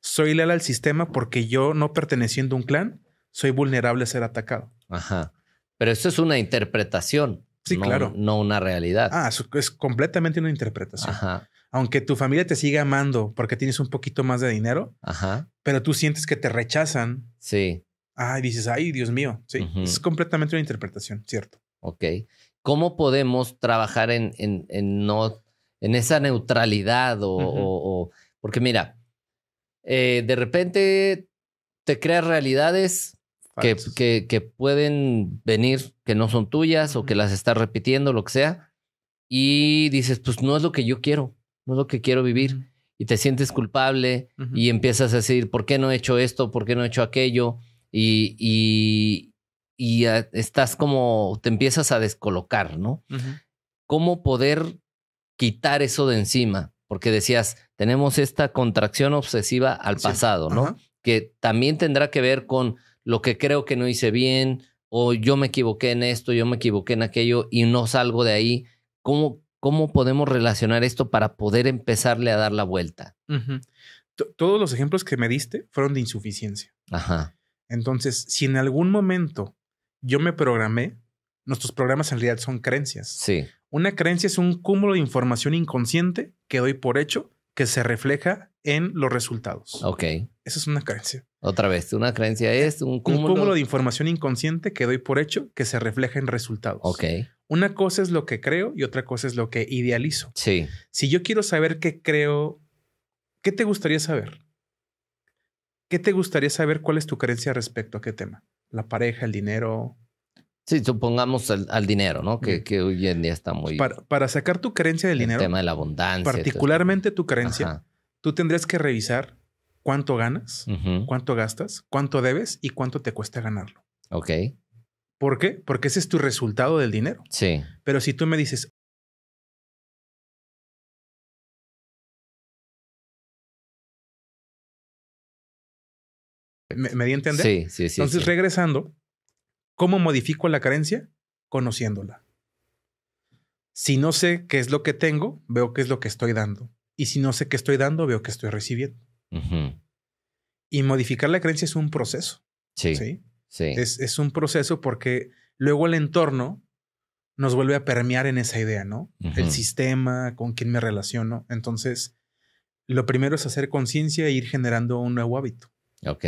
Soy leal al sistema porque yo, no perteneciendo a un clan, soy vulnerable a ser atacado. Ajá. Pero eso es una interpretación. Sí, claro. No una realidad. Ah, es completamente una interpretación. Ajá. Aunque tu familia te siga amando porque tienes un poquito más de dinero, Ajá. pero tú sientes que te rechazan. Sí. Ah, y dices, ay, Dios mío. Sí, es completamente una interpretación, cierto. Ok. ¿Cómo podemos trabajar en, en, no, en esa neutralidad o, porque mira, eh, de repente te creas realidades que, pueden venir, que no son tuyas o que las estás repitiendo, lo que sea, y dices, pues no es lo que yo quiero, no es lo que quiero vivir, y te sientes culpable y empiezas a decir, ¿por qué no he hecho esto? ¿Por qué no he hecho aquello? Y, y, estás como, te empiezas a descolocar, ¿no? ¿Cómo poder quitar eso de encima? Porque decías, tenemos esta contracción obsesiva al pasado, ¿no? Que también tendrá que ver con lo que creo que no hice bien, o yo me equivoqué en esto, yo me equivoqué en aquello y no salgo de ahí. ¿Cómo, cómo podemos relacionar esto para poder empezarle a dar la vuelta? Todos los ejemplos que me diste fueron de insuficiencia. Ajá. Entonces, si en algún momento yo me programé, nuestros programas en realidad son creencias. Sí. Una creencia es un cúmulo de información inconsciente que doy por hecho que se refleja en los resultados. Ok. Esa es una creencia. Otra vez, una creencia es un cúmulo. Un cúmulo de información inconsciente que doy por hecho que se refleja en resultados. Ok. Una cosa es lo que creo y otra cosa es lo que idealizo. Sí. Si yo quiero saber qué creo, ¿qué te gustaría saber? ¿Qué te gustaría saber? ¿Cuál es tu creencia respecto a qué tema? ¿La pareja, el dinero, Sí, supongamos al, dinero, ¿no? Que, hoy en día está muy... Para, para sacar tu creencia del dinero... El tema de la abundancia. Este particularmente tu creencia. Tú tendrías que revisar cuánto ganas, cuánto gastas, cuánto debes y cuánto te cuesta ganarlo. Ok. ¿Por qué? Porque ese es tu resultado del dinero. Sí. Pero si tú me dices, Me, me, a entender. Sí, sí, sí. Entonces, regresando, ¿Cómo modifico la carencia? Conociéndola. Si no sé qué es lo que tengo, veo qué es lo que estoy dando. Y si no sé qué estoy dando, veo qué estoy recibiendo. Y modificar la creencia es un proceso. Sí. ¿sí? Es, un proceso porque luego el entorno nos vuelve a permear en esa idea, ¿no? El sistema, con quién me relaciono. Entonces, lo primero es hacer conciencia e ir generando un nuevo hábito. Ok.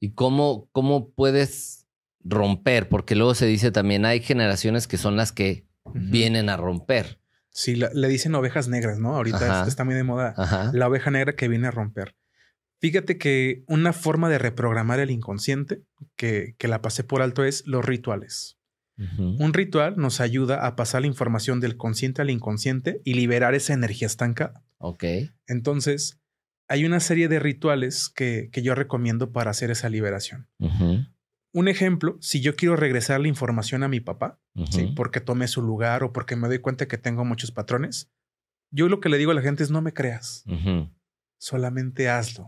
¿Y cómo, cómo puedes romper, porque luego se dice también hay generaciones que son las que vienen a romper. Sí, le dicen ovejas negras, ¿no? Ahorita está muy de moda. La oveja negra que viene a romper. Fíjate que una forma de reprogramar el inconsciente, que, la pasé por alto, es los rituales. Un ritual nos ayuda a pasar la información del consciente al inconsciente y liberar esa energía estancada. Ok. Entonces, hay una serie de rituales que, yo recomiendo para hacer esa liberación. Un ejemplo, si yo quiero regresar la información a mi papá, porque tomé su lugar o porque me doy cuenta que tengo muchos patrones, yo lo que le digo a la gente es no me creas, solamente hazlo.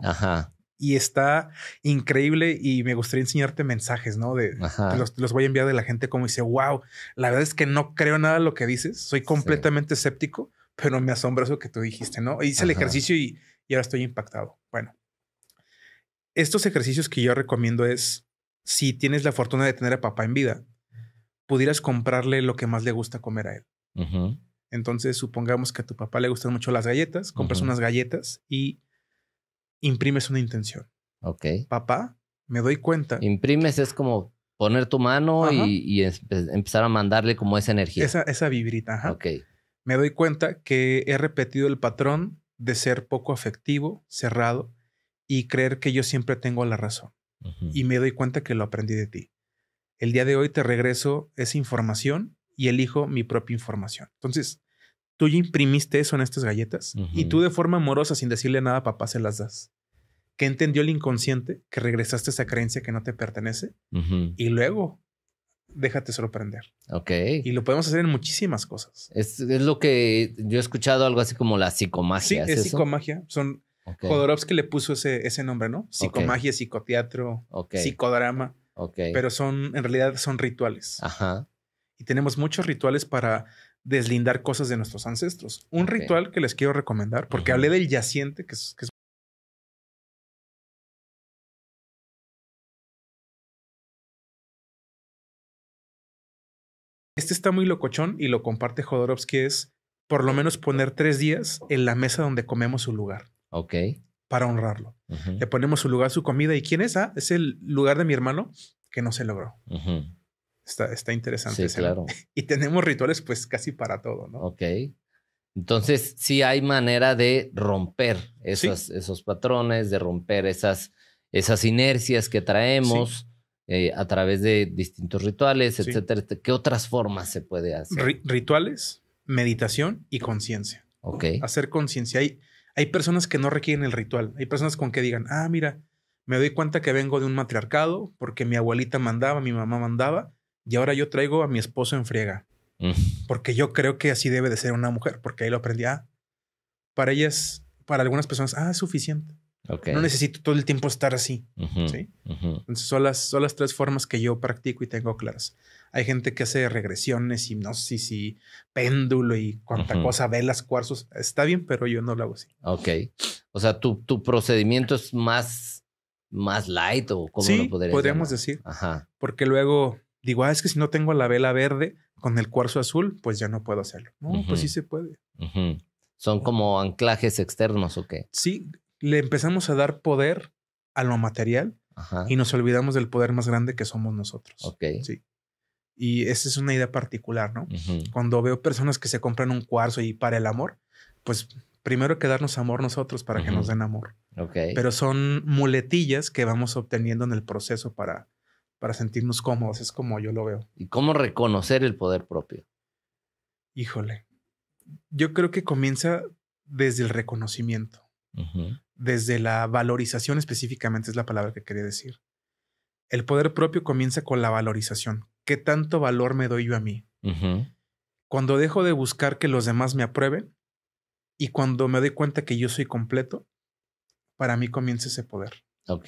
Y está increíble y me gustaría enseñarte mensajes, ¿no? De, los, voy a enviar de la gente como dice, wow, la verdad es que no creo nada de lo que dices, soy completamente escéptico, pero me asombra eso que tú dijiste, ¿no? Hice el ejercicio y ahora estoy impactado. Bueno, estos ejercicios que yo recomiendo es si tienes la fortuna de tener a papá en vida, pudieras comprarle lo que más le gusta comer a él. Entonces, supongamos que a tu papá le gustan mucho las galletas, compras unas galletas y imprimes una intención. Ok. Papá, me doy cuenta. Imprimes es como poner tu mano y, empezar a mandarle como esa energía. Esa, esa vibrita, ajá. Ok. Me doy cuenta que he repetido el patrón de ser poco afectivo, cerrado y creer que yo siempre tengo la razón y me doy cuenta que lo aprendí de ti. El día de hoy te regreso esa información y elijo mi propia información. Entonces, tú ya imprimiste eso en estas galletas y tú de forma amorosa, sin decirle nada papá, se las das. Que entendió el inconsciente que regresaste esa creencia que no te pertenece y luego déjate sorprender. Ok. Y lo podemos hacer en muchísimas cosas. Es, lo que yo he escuchado, algo así como la psicomagia. Sí, es psicomagia. Son Jodorowsky le puso ese, nombre, ¿no? Psicomagia, psicoteatro, psicodrama. Pero son, en realidad, son rituales. Ajá. Y tenemos muchos rituales para deslindar cosas de nuestros ancestros. Un ritual que les quiero recomendar, porque hablé del yaciente, que es, que es Este está muy locochón y lo comparte Jodorowsky es por lo menos poner tres días en la mesa donde comemos su lugar. Ok. Para honrarlo. Le ponemos su lugar, su comida. ¿Y quién es? Ah, es el lugar de mi hermano que no se logró. está, está interesante. Sí, claro. *laughs* Y tenemos rituales pues casi para todo, ¿no? Ok. Entonces, sí hay manera de romper esos esos patrones, de romper esas, esas inercias que traemos eh, a través de distintos rituales, etcétera. Este, ¿Qué otras formas se puede hacer? rituales, meditación y conciencia. Ok. Hacer conciencia. Hay, hay personas que no requieren el ritual. Hay personas con que digan, ah, mira, me doy cuenta que vengo de un matriarcado porque mi abuelita mandaba, mi mamá mandaba, y ahora yo traigo a mi esposo en friega. Mm. Porque yo creo que así debe de ser una mujer, porque ahí lo aprendí. Ah, para ellas, para algunas personas, ah, es suficiente. No necesito todo el tiempo estar así. ¿sí? Entonces son las, son las tres formas que yo practico y tengo claras. Hay gente que hace regresiones, hipnosis y péndulo y cuánta cosa, velas, cuarzos. Está bien, pero yo no lo hago así. Ok. O sea, tu, tu procedimiento es más, más light o cómo sí, lo podríamos decir. Ajá. Porque luego digo, ah, es que si no tengo la vela verde con el cuarzo azul, pues ya no puedo hacerlo. No, pues sí se puede. Son como anclajes externos o qué? Sí, le empezamos a dar poder a lo material y nos olvidamos del poder más grande que somos nosotros. Ok. Sí. Y esa es una idea particular, ¿no? Cuando veo personas que se compran un cuarzo y para el amor, pues primero que darnos amor nosotros para que nos den amor. Pero son muletillas que vamos obteniendo en el proceso para, para sentirnos cómodos, es como yo lo veo. ¿Y cómo reconocer el poder propio? Híjole, yo creo que comienza desde el reconocimiento, desde la valorización específicamente es la palabra que quería decir. El poder propio comienza con la valorización, qué tanto valor me doy yo a mí. Cuando dejo de buscar que los demás me aprueben y cuando me doy cuenta que yo soy completo, para mí comienza ese poder. Ok.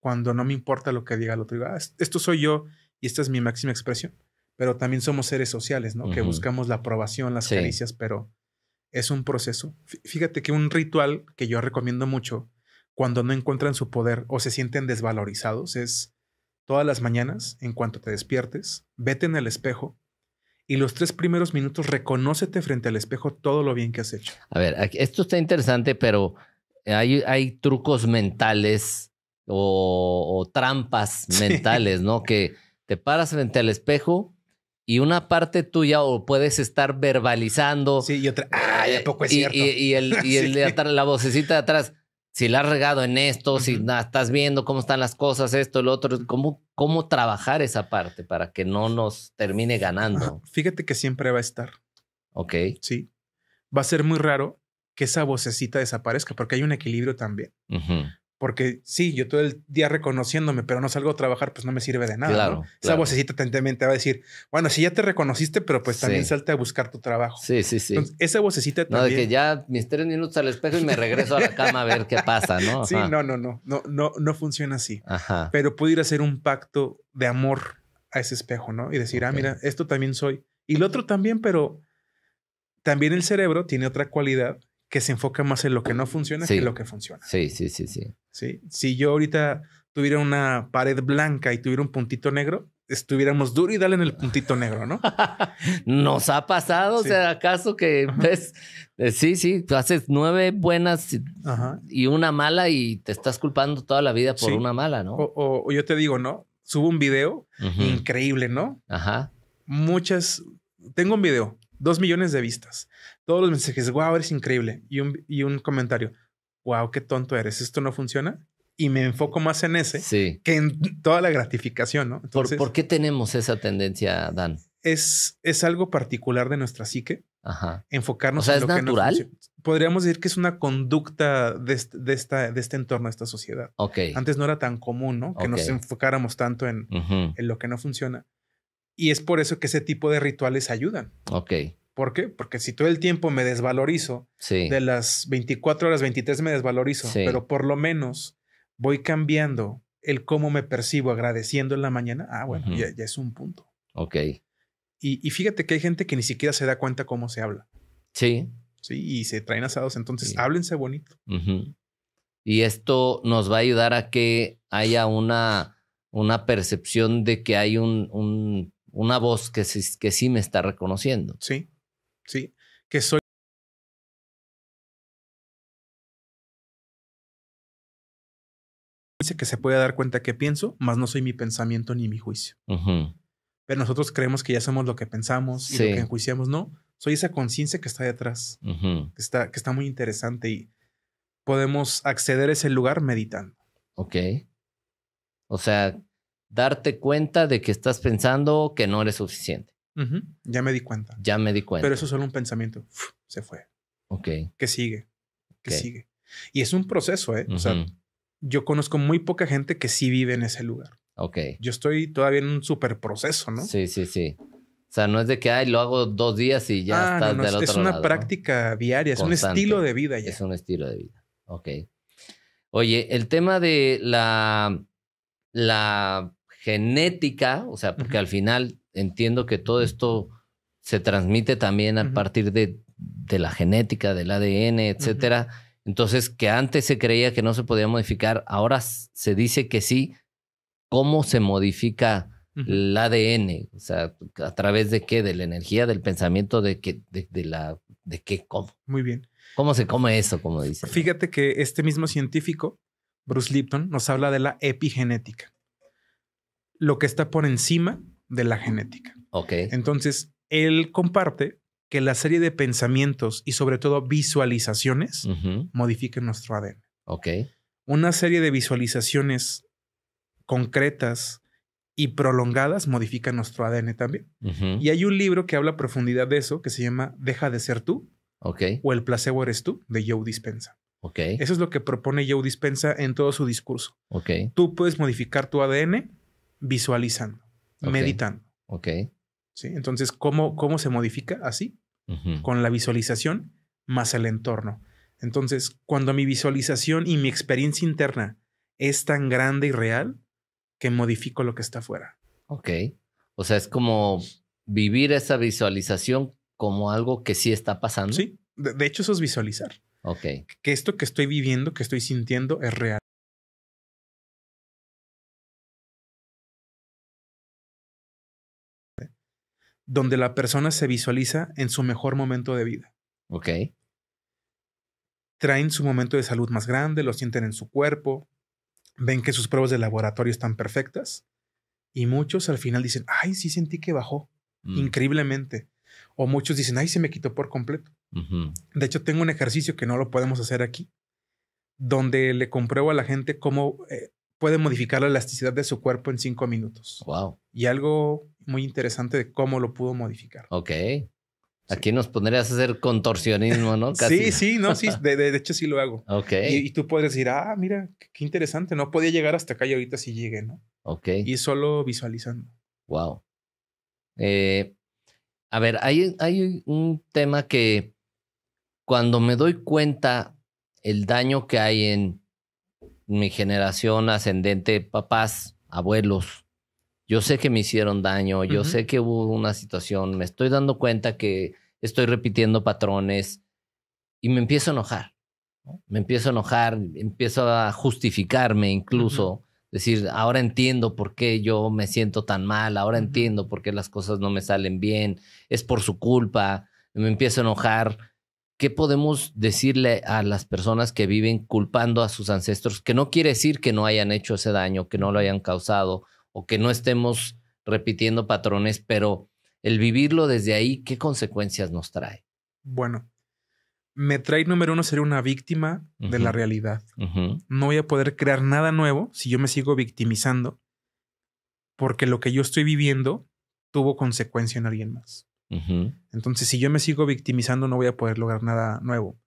Cuando no me importa lo que diga el otro, digo, ah, esto soy yo y esta es mi máxima expresión. Pero también somos seres sociales, ¿no? Que buscamos la aprobación, las caricias, pero es un proceso. Fíjate que un ritual que yo recomiendo mucho cuando no encuentran su poder o se sienten desvalorizados es todas las mañanas, en cuanto te despiertes, vete en el espejo y los tres primeros minutos reconócete frente al espejo todo lo bien que has hecho. A ver, esto está interesante, pero hay, hay trucos mentales o, trampas mentales, ¿no? Que te paras frente al espejo y una parte tuya o puedes estar verbalizando. Sí, y otra, y, Y, el, *laughs* la vocecita de atrás, si la has regado en esto, si estás viendo cómo están las cosas, esto, lo otro, cómo, cómo trabajar esa parte para que no nos termine ganando. Fíjate que siempre va a estar. Ok. Sí. Va a ser muy raro que esa vocecita desaparezca porque hay un equilibrio también. Ajá. Porque sí, yo todo el día reconociéndome, pero no salgo a trabajar, pues no me sirve de nada. Esa vocecita tentemente va a decir, bueno, si ya te reconociste, pero pues también salte a buscar tu trabajo. Sí, sí, sí. esa vocecita también. No, de que ya mis tres minutos al espejo y me regreso a la cama a ver qué pasa, ¿no? Sí, no, no, no, no, no, no funciona así. Ajá. Pero puedo ir a hacer un pacto de amor a ese espejo, ¿no? Y decir, ah, mira, esto también soy. Y lo otro también, pero también el cerebro tiene otra cualidad que se enfoca más en lo que no funciona y que en lo que funciona. Sí, sí, sí, sí, sí. Si yo ahorita tuviera una pared blanca y tuviera un puntito negro, estuviéramos duro y dale en el puntito negro, ¿no? *laughs* Nos ha pasado, o sea, acaso que ves, eh, sí, sí, tú haces nueve buenas y, una mala y te estás culpando toda la vida por una mala, ¿no? O, yo te digo, ¿no? Subo un video increíble, ¿no? Ajá. Muchas, tengo un video, dos millones de vistas todos los mensajes, wow, eres increíble. Y un, comentario, wow, qué tonto eres, esto no funciona. Y me enfoco más en ese que en toda la gratificación, ¿no? ¿Por, qué tenemos esa tendencia, Dan? Es, es algo particular de nuestra psique. Enfocarnos en lo natural? funciona. Podríamos decir que es una conducta de, esta, este entorno, de esta sociedad. Antes no era tan común, ¿no? Que nos enfocáramos tanto en, en lo que no funciona. Y es por eso que ese tipo de rituales ayudan. Ok. ¿Por qué? Porque si todo el tiempo me desvalorizo, de las 24 horas, 23 me desvalorizo, pero por lo menos voy cambiando el cómo me percibo agradeciendo en la mañana. Ah, bueno, ya, es un punto. Ok. Y, fíjate que hay gente que ni siquiera se da cuenta cómo se habla. Sí. Sí, y se traen asados. Entonces, háblense bonito. Y esto nos va a ayudar a que haya una, una percepción de que hay un, una voz que, que sí me está reconociendo. Sí. ¿sí? Que soy que se puede dar cuenta que pienso, más no soy mi pensamiento ni mi juicio. Pero nosotros creemos que ya somos lo que pensamos y lo que enjuiciamos, no. Soy esa conciencia que está detrás, que, está, que está muy interesante y podemos acceder a ese lugar meditando. Ok. O sea, darte cuenta de que estás pensando que no eres suficiente. Ya me di cuenta. Ya me di cuenta. Pero eso es solo un pensamiento. se fue. Ok. Que sigue? Que sigue? Y es un proceso, ¿eh? O sea, yo conozco muy poca gente que sí vive en ese lugar. Ok. Yo estoy todavía en un super proceso, ¿no? Sí, sí, sí. O sea, no es de que, ay, lo hago dos días y ya estás ah, no, Es una práctica diaria, es un estilo de vida ya. Es un estilo de vida. Ok. Oye, el tema de la, la genética, o sea, porque al final entiendo que todo esto se transmite también a partir de, de, la genética, del ADN, etcétera. Entonces, que antes se creía que no se podía modificar, ahora se dice que sí. ¿Cómo se modifica el ADN? O sea, ¿a través de qué? ¿De la energía, del pensamiento, de qué, de, la, de qué, cómo? Muy bien. ¿Cómo se come eso, como dice Fíjate que este mismo científico, Bruce Lipton, nos habla de la epigenética. Lo que está por encima de la genética. Ok. Entonces, él comparte que la serie de pensamientos y sobre todo visualizaciones modifiquen nuestro ADN. Ok. Una serie de visualizaciones concretas y prolongadas modifica nuestro ADN también. Y hay un libro que habla a profundidad de eso que se llama Deja de ser tú. O El placebo eres tú de Joe Dispensa. Ok. Eso es lo que propone Joe Dispensa en todo su discurso. Ok. Tú puedes modificar tu ADN visualizando meditando. Ok. ¿Sí? Entonces, ¿cómo, ¿cómo se modifica? Así, con la visualización más el entorno. Entonces, cuando mi visualización y mi experiencia interna es tan grande y real, que modifico lo que está afuera. Ok. O sea, es como vivir esa visualización como algo que sí está pasando. Sí. De, de hecho, eso es visualizar. Ok. Que esto que estoy viviendo, que estoy sintiendo, es real. donde la persona se visualiza en su mejor momento de vida. Ok. Traen su momento de salud más grande, lo sienten en su cuerpo, ven que sus pruebas de laboratorio están perfectas y muchos al final dicen, ay, sí sentí que bajó, mm. increíblemente. O muchos dicen, ay, se me quitó por completo. De hecho, tengo un ejercicio que no lo podemos hacer aquí, donde le compruebo a la gente cómo eh, puede modificar la elasticidad de su cuerpo en cinco minutos. Wow. Y algo muy interesante de cómo lo pudo modificar. Ok. Aquí nos pondrías a hacer contorsionismo, ¿no? Sí, sí, no, sí, *laughs* de, hecho sí lo hago. Ok. Y, tú puedes decir, ah, mira, qué interesante, no podía llegar hasta acá y ahorita sí llegué, ¿no? Ok. Y solo visualizando. Wow. Eh, a ver, hay, hay un tema que cuando me doy cuenta el daño que hay en mi generación ascendente, papás, abuelos, yo sé que me hicieron daño, yo sé que hubo una situación, me estoy dando cuenta que estoy repitiendo patrones y me empiezo a enojar. Me empiezo a enojar, empiezo a justificarme incluso, decir, ahora entiendo por qué yo me siento tan mal, ahora entiendo por qué las cosas no me salen bien, es por su culpa, me empiezo a enojar. ¿Qué podemos decirle a las personas que viven culpando a sus ancestros? Que no quiere decir que no hayan hecho ese daño, que no lo hayan causado o que no estemos repitiendo patrones, pero el vivirlo desde ahí, ¿qué consecuencias nos trae? Bueno, me trae número uno ser una víctima de la realidad. No voy a poder crear nada nuevo si yo me sigo victimizando, porque lo que yo estoy viviendo tuvo consecuencia en alguien más. Entonces, si yo me sigo victimizando, no voy a poder lograr nada nuevo.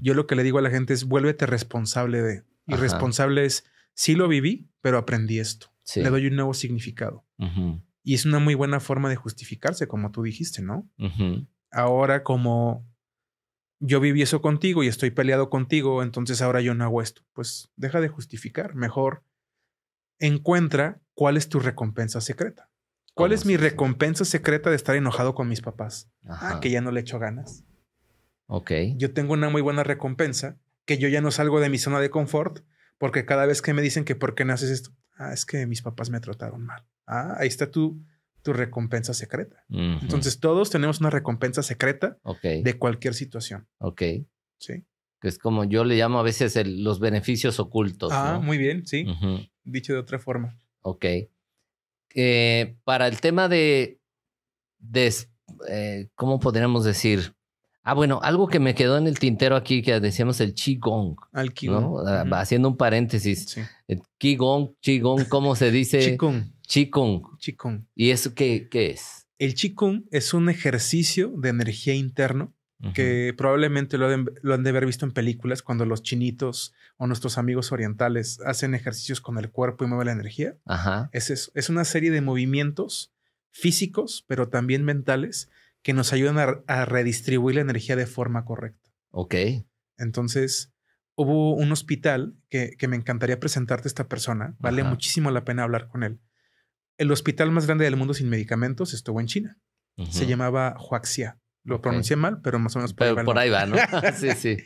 Yo lo que le digo a la gente es, vuélvete responsable de. Y responsable es, sí lo viví, pero aprendí esto le doy un nuevo significado. Y es una muy buena forma de justificarse, como tú dijiste, ¿no? Ahora como yo viví eso contigo y estoy peleado contigo, entonces ahora yo no hago esto. Pues deja de justificar, mejor encuentra cuál es tu recompensa secreta. ¿Cuál es mi recompensa secreta de estar enojado con mis papás? Ah, que ya no le echo ganas. Ok. Yo tengo una muy buena recompensa, que yo ya no salgo de mi zona de confort, porque cada vez que me dicen que por qué no haces esto, Ah, es que mis papás me trataron mal. Ah, ahí está tu, tu recompensa secreta. Entonces, todos tenemos una recompensa secreta de cualquier situación. Ok. Sí. Que es como yo le llamo a veces los beneficios ocultos. Ah, muy bien, sí. Dicho de otra forma. Ok. Eh, para el tema de, de eh, ¿cómo podríamos decir? Ah, bueno, algo que me quedó en el tintero aquí, que decíamos el Qigong. Al ah, Haciendo un paréntesis. El eh, Qigong, Qigong, ¿cómo se dice? Qigong. Qigong. ¿Y eso qué, es? El Qigong es un ejercicio de energía interna que probablemente lo, han de haber visto en películas cuando los chinitos o nuestros amigos orientales hacen ejercicios con el cuerpo y mueven la energía. Ajá. Es Es una serie de movimientos físicos, pero también mentales, que nos ayudan a, redistribuir la energía de forma correcta. Ok. Entonces, hubo un hospital que, me encantaría presentarte a esta persona. Vale muchísimo la pena hablar con él. El hospital más grande del mundo sin medicamentos estuvo en China. Se llamaba Huaxia. Lo pronuncié mal, pero más o menos por, ahí, por ahí va, ¿no? *laughs* sí, sí.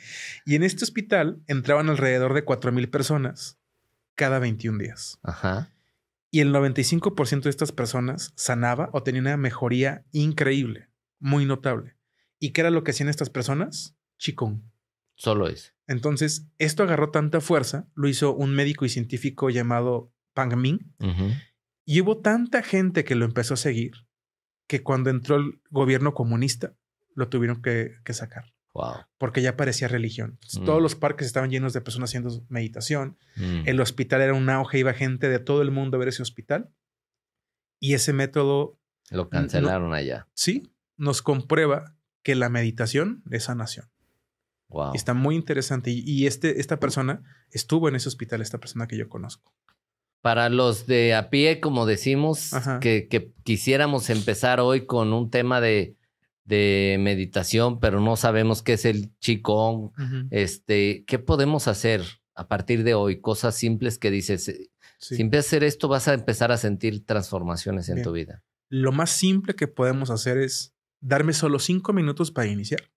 Y en este hospital entraban alrededor de 4.000 personas cada 21 días. Ajá. Y el 95% de estas personas sanaba o tenía una mejoría increíble muy notable. ¿Y qué era lo que hacían estas personas? Chikung. Solo es. Entonces, esto agarró tanta fuerza, lo hizo un médico y científico llamado Pang Ming, y hubo tanta gente que lo empezó a seguir que cuando entró el gobierno comunista, lo tuvieron que, sacar. Wow. Porque ya parecía religión. Mm. Todos los parques estaban llenos de personas haciendo meditación. Mm. El hospital era un auge, iba gente de todo el mundo a ver ese hospital. Y ese método... Lo cancelaron allá. Sí, nos comprueba que la meditación es sanación. Wow. Está muy interesante. Y, este, esta persona estuvo en ese hospital, esta persona que yo conozco. Para los de a pie, como decimos, que, quisiéramos empezar hoy con un tema de, meditación, pero no sabemos qué es el chicón. este, ¿Qué podemos hacer a partir de hoy? Cosas simples que dices, eh, si empiezas a hacer esto, vas a empezar a sentir transformaciones en tu vida. Lo más simple que podemos hacer es darme solo cinco minutos para iniciar,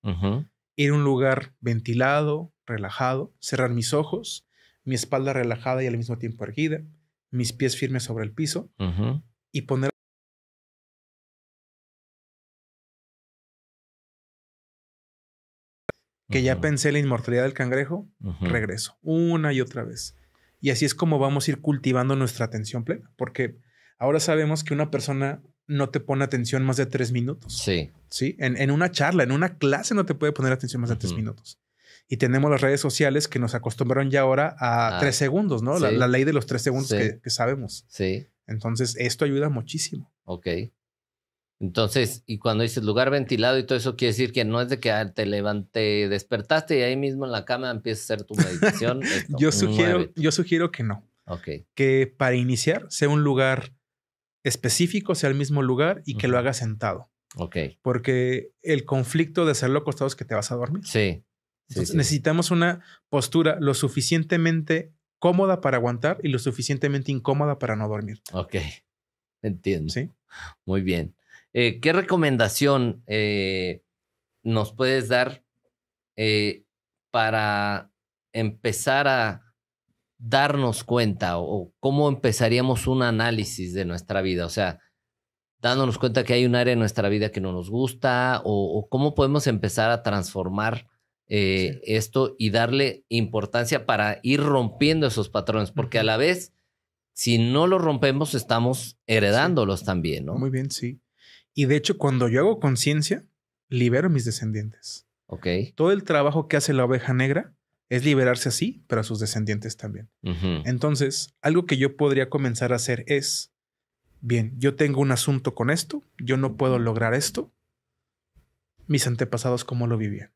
ir a un lugar ventilado, relajado, cerrar mis ojos, mi espalda relajada y al mismo tiempo erguida, mis pies firmes sobre el piso y poner que ya pensé la inmortalidad del cangrejo, regreso una y otra vez. Y así es como vamos a ir cultivando nuestra atención plena, porque ahora sabemos que una persona no te pone atención más de tres minutos. Sí. Sí. En, una charla, en una clase no te puede poner atención más de tres minutos. Y tenemos las redes sociales que nos acostumbraron ya ahora a ah, tres segundos, ¿no? La, ley de los tres segundos que, sabemos. Sí. Entonces, esto ayuda muchísimo. Ok. Entonces, y cuando dices lugar ventilado y todo eso, quiere decir que no es de que ah, te levante despertaste y ahí mismo en la cama empieces a hacer tu meditación. *laughs* yo, sugiero, yo sugiero que no. Ok. Que para iniciar sea un lugar específico sea el mismo lugar y que lo hagas sentado. Ok. Porque el conflicto de ser acostado es que te vas a dormir. Sí. Entonces, necesitamos una postura lo suficientemente cómoda para aguantar y lo suficientemente incómoda para no dormir. Ok. Entiendo. Sí. Muy bien. Eh, ¿Qué recomendación eh, nos puedes dar eh, para empezar a darnos cuenta o cómo empezaríamos un análisis de nuestra vida? O sea, dándonos cuenta que hay un área en nuestra vida que no nos gusta o, cómo podemos empezar a transformar eh, esto y darle importancia para ir rompiendo esos patrones, porque a la vez, si no los rompemos, estamos heredándolos también, ¿no? Muy bien, sí. Y de hecho, cuando yo hago conciencia, libero a mis descendientes. Ok. Todo el trabajo que hace la oveja negra es liberarse así, pero a sus descendientes también. Entonces, algo que yo podría comenzar a hacer es, bien, yo tengo un asunto con esto, yo no puedo lograr esto, mis antepasados cómo lo vivían.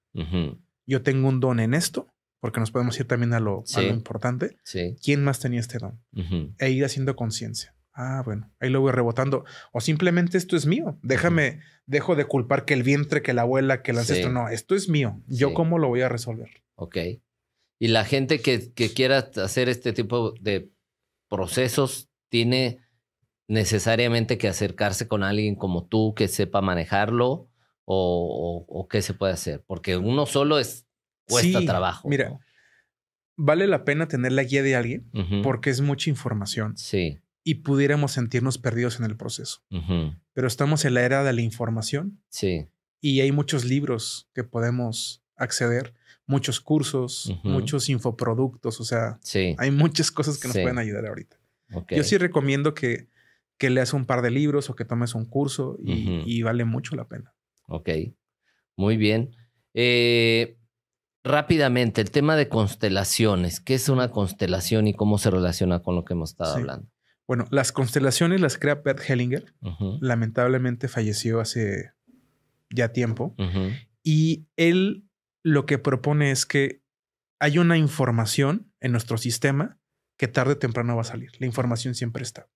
Yo tengo un don en esto, porque nos podemos ir también a lo, importante. ¿Quién más tenía este don? E ir haciendo conciencia. Ah, bueno, ahí lo voy rebotando. O simplemente esto es mío. Déjame, dejo de culpar que el vientre, que la abuela, que el ancestro. No, esto es mío. Yo cómo lo voy a resolver. Ok. Y la gente que, quiera hacer este tipo de procesos tiene necesariamente que acercarse con alguien como tú que sepa manejarlo o, qué se puede hacer, porque uno solo es cuesta trabajo. Mira, vale la pena tener la guía de alguien porque es mucha información. Sí. Y pudiéramos sentirnos perdidos en el proceso. Pero estamos en la era de la información. Sí. Y hay muchos libros que podemos acceder muchos cursos, muchos infoproductos, o sea, hay muchas cosas que nos pueden ayudar ahorita. Yo sí recomiendo que, que leas un par de libros o que tomes un curso y, vale mucho la pena. Ok, muy bien. Eh, rápidamente, el tema de constelaciones. ¿Qué es una constelación y cómo se relaciona con lo que hemos estado hablando? Bueno, las constelaciones las crea Bert Hellinger. Lamentablemente falleció hace ya tiempo. Y él lo que propone es que hay una información en nuestro sistema que tarde o temprano va a salir. La información siempre está.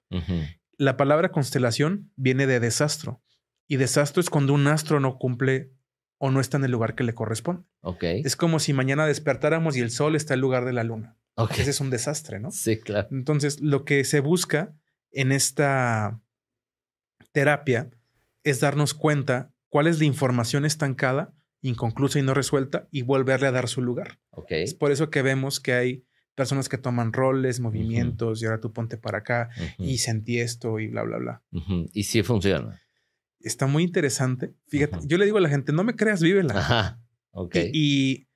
La palabra constelación viene de desastro. Y desastro es cuando un astro no cumple o no está en el lugar que le corresponde. Okay. Es como si mañana despertáramos y el sol está en el lugar de la luna. Ese es un desastre, ¿no? Sí, claro. Entonces, lo que se busca en esta terapia es darnos cuenta cuál es la información estancada inconclusa y no resuelta y volverle a dar su lugar. ok Es por eso que vemos que hay personas que toman roles, movimientos, y ahora tú ponte para acá, y sentí esto, y bla, bla, bla. Y sí funciona. Está muy interesante. Fíjate, yo le digo a la gente, no me creas, vívela. Ajá. Ok. Y,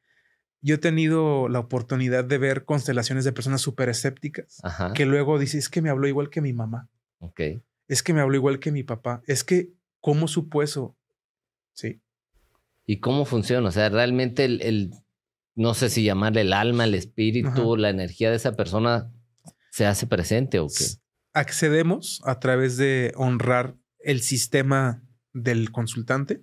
yo he tenido la oportunidad de ver constelaciones de personas súper escépticas que luego dicen, es que me habló igual que mi mamá. Ok. Es que me habló igual que mi papá. Es que, como supuesto Sí y cómo funciona. O sea, realmente el, no sé si llamarle el alma, el espíritu, la energía de esa persona se hace presente o qué. Accedemos a través de honrar el sistema del consultante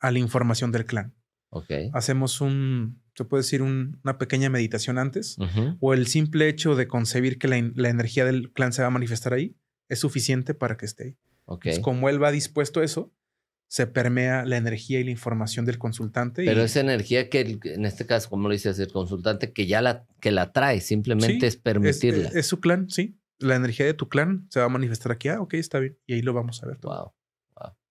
a la información del clan. Ok. Hacemos un, se puede decir, una pequeña meditación antes, o el simple hecho de concebir que la, energía del clan se va a manifestar ahí es suficiente para que esté ahí. Ok. como él va dispuesto a eso, se permea la energía y la información del consultante. Pero esa energía que, en este caso, como lo dices, el consultante que ya la, que la trae, simplemente es permitirla. Es, su clan, sí. La energía de tu clan se va a manifestar aquí. Ah, ok, está bien. Y ahí lo vamos a ver todo. Wow.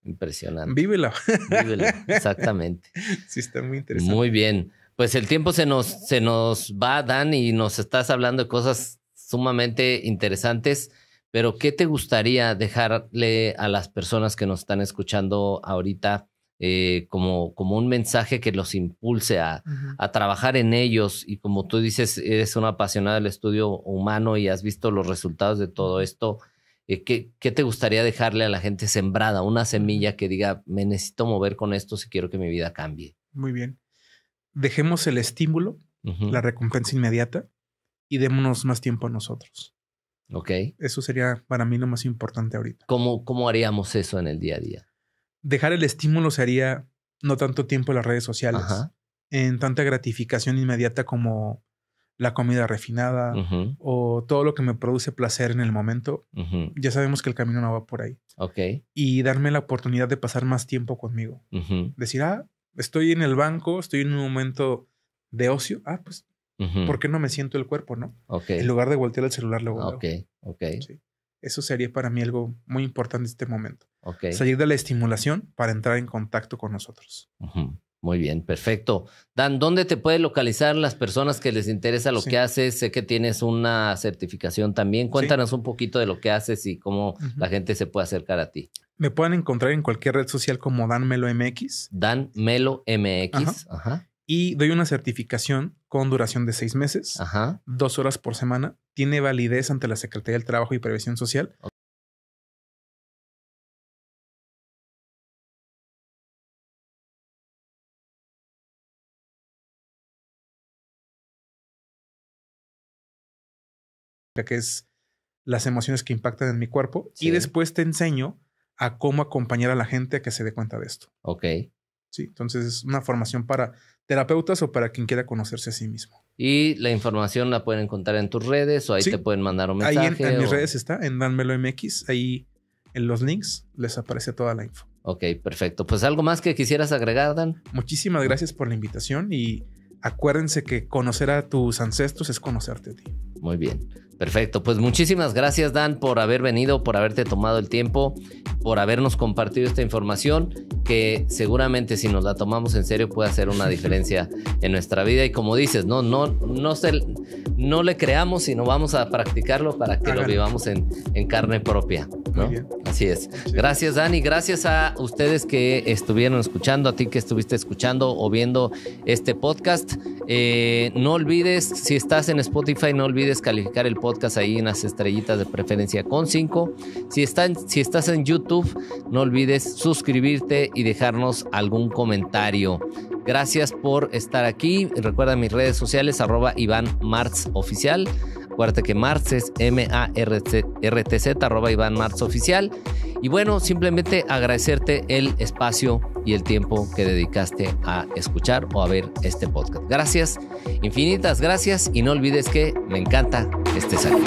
Impresionante. Vívela. Vívela, *laughs* exactamente. Sí, está muy interesante. Muy bien. Pues el tiempo se nos, se nos va, Dan, y nos estás hablando de cosas sumamente interesantes. Pero, ¿qué te gustaría dejarle a las personas que nos están escuchando ahorita eh, como, un mensaje que los impulse a, trabajar en ellos? Y como tú dices, eres una apasionada del estudio humano y has visto los resultados de todo esto. Eh, ¿qué, te gustaría dejarle a la gente sembrada? Una semilla que diga, me necesito mover con esto si quiero que mi vida cambie. Muy bien. Dejemos el estímulo, la recompensa inmediata y démonos más tiempo a nosotros. Ok. Eso sería para mí lo más importante ahorita. ¿Cómo, cómo haríamos eso en el día a día? Dejar el estímulo sería no tanto tiempo en las redes sociales, en tanta gratificación inmediata como la comida refinada o todo lo que me produce placer en el momento, ya sabemos que el camino no va por ahí. Ok. Y darme la oportunidad de pasar más tiempo conmigo. Decir, ah, estoy en el banco, estoy en un momento de ocio. Ah, pues porque no me siento el cuerpo, no? En lugar de voltear el celular, luego. Ok, a ok. Eso sería para mí algo muy importante en este momento. Salir de la estimulación para entrar en contacto con nosotros. Muy bien, perfecto. Dan, ¿dónde te puede localizar las personas que les interesa lo que haces? Sé que tienes una certificación también. Cuéntanos un poquito de lo que haces y cómo la gente se puede acercar a ti. Me pueden encontrar en cualquier red social como Dan Melo MX. Dan Melo MX. Ajá y doy una certificación con duración de seis meses, dos horas por semana. Tiene validez ante la Secretaría del Trabajo y Previsión Social. Okay. que es las emociones que impactan en mi cuerpo y después te enseño a cómo acompañar a la gente a que se dé cuenta de esto. Ok. Sí, entonces es una formación para terapeutas o para quien quiera conocerse a sí mismo. Y la información la pueden encontrar en tus redes o ahí te pueden mandar un mensaje. Ahí en, mis redes está, en DanMeloMX, MX, ahí en los links les aparece toda la info. Ok, perfecto. Pues algo más que quisieras agregar, Dan. Muchísimas gracias por la invitación y acuérdense que conocer a tus ancestros es conocerte a ti. Muy bien. Perfecto, pues muchísimas gracias Dan por haber venido, por haberte tomado el tiempo, por habernos compartido esta información que seguramente si nos la tomamos en serio puede hacer una diferencia en nuestra vida y como dices, no no no se, no le creamos sino vamos a practicarlo para que lo vivamos en, carne propia, Así es. Gracias Dan y gracias a ustedes que estuvieron escuchando, a ti que estuviste escuchando o viendo este podcast. Eh, no olvides si estás en Spotify no olvides calificar el podcast podcast ahí las estrellitas de preferencia con 5. Si, están, si estás en YouTube, no olvides suscribirte y dejarnos algún comentario. Gracias por estar aquí. Recuerda mis redes sociales, arroba Iván Martz Oficial. Acuérdate que es M-A-R-T-Z, arroba Iván Oficial. Y bueno, simplemente agradecerte el espacio y el tiempo que dedicaste a escuchar o a ver este podcast. Gracias, infinitas gracias y no olvides que me encanta este saludo.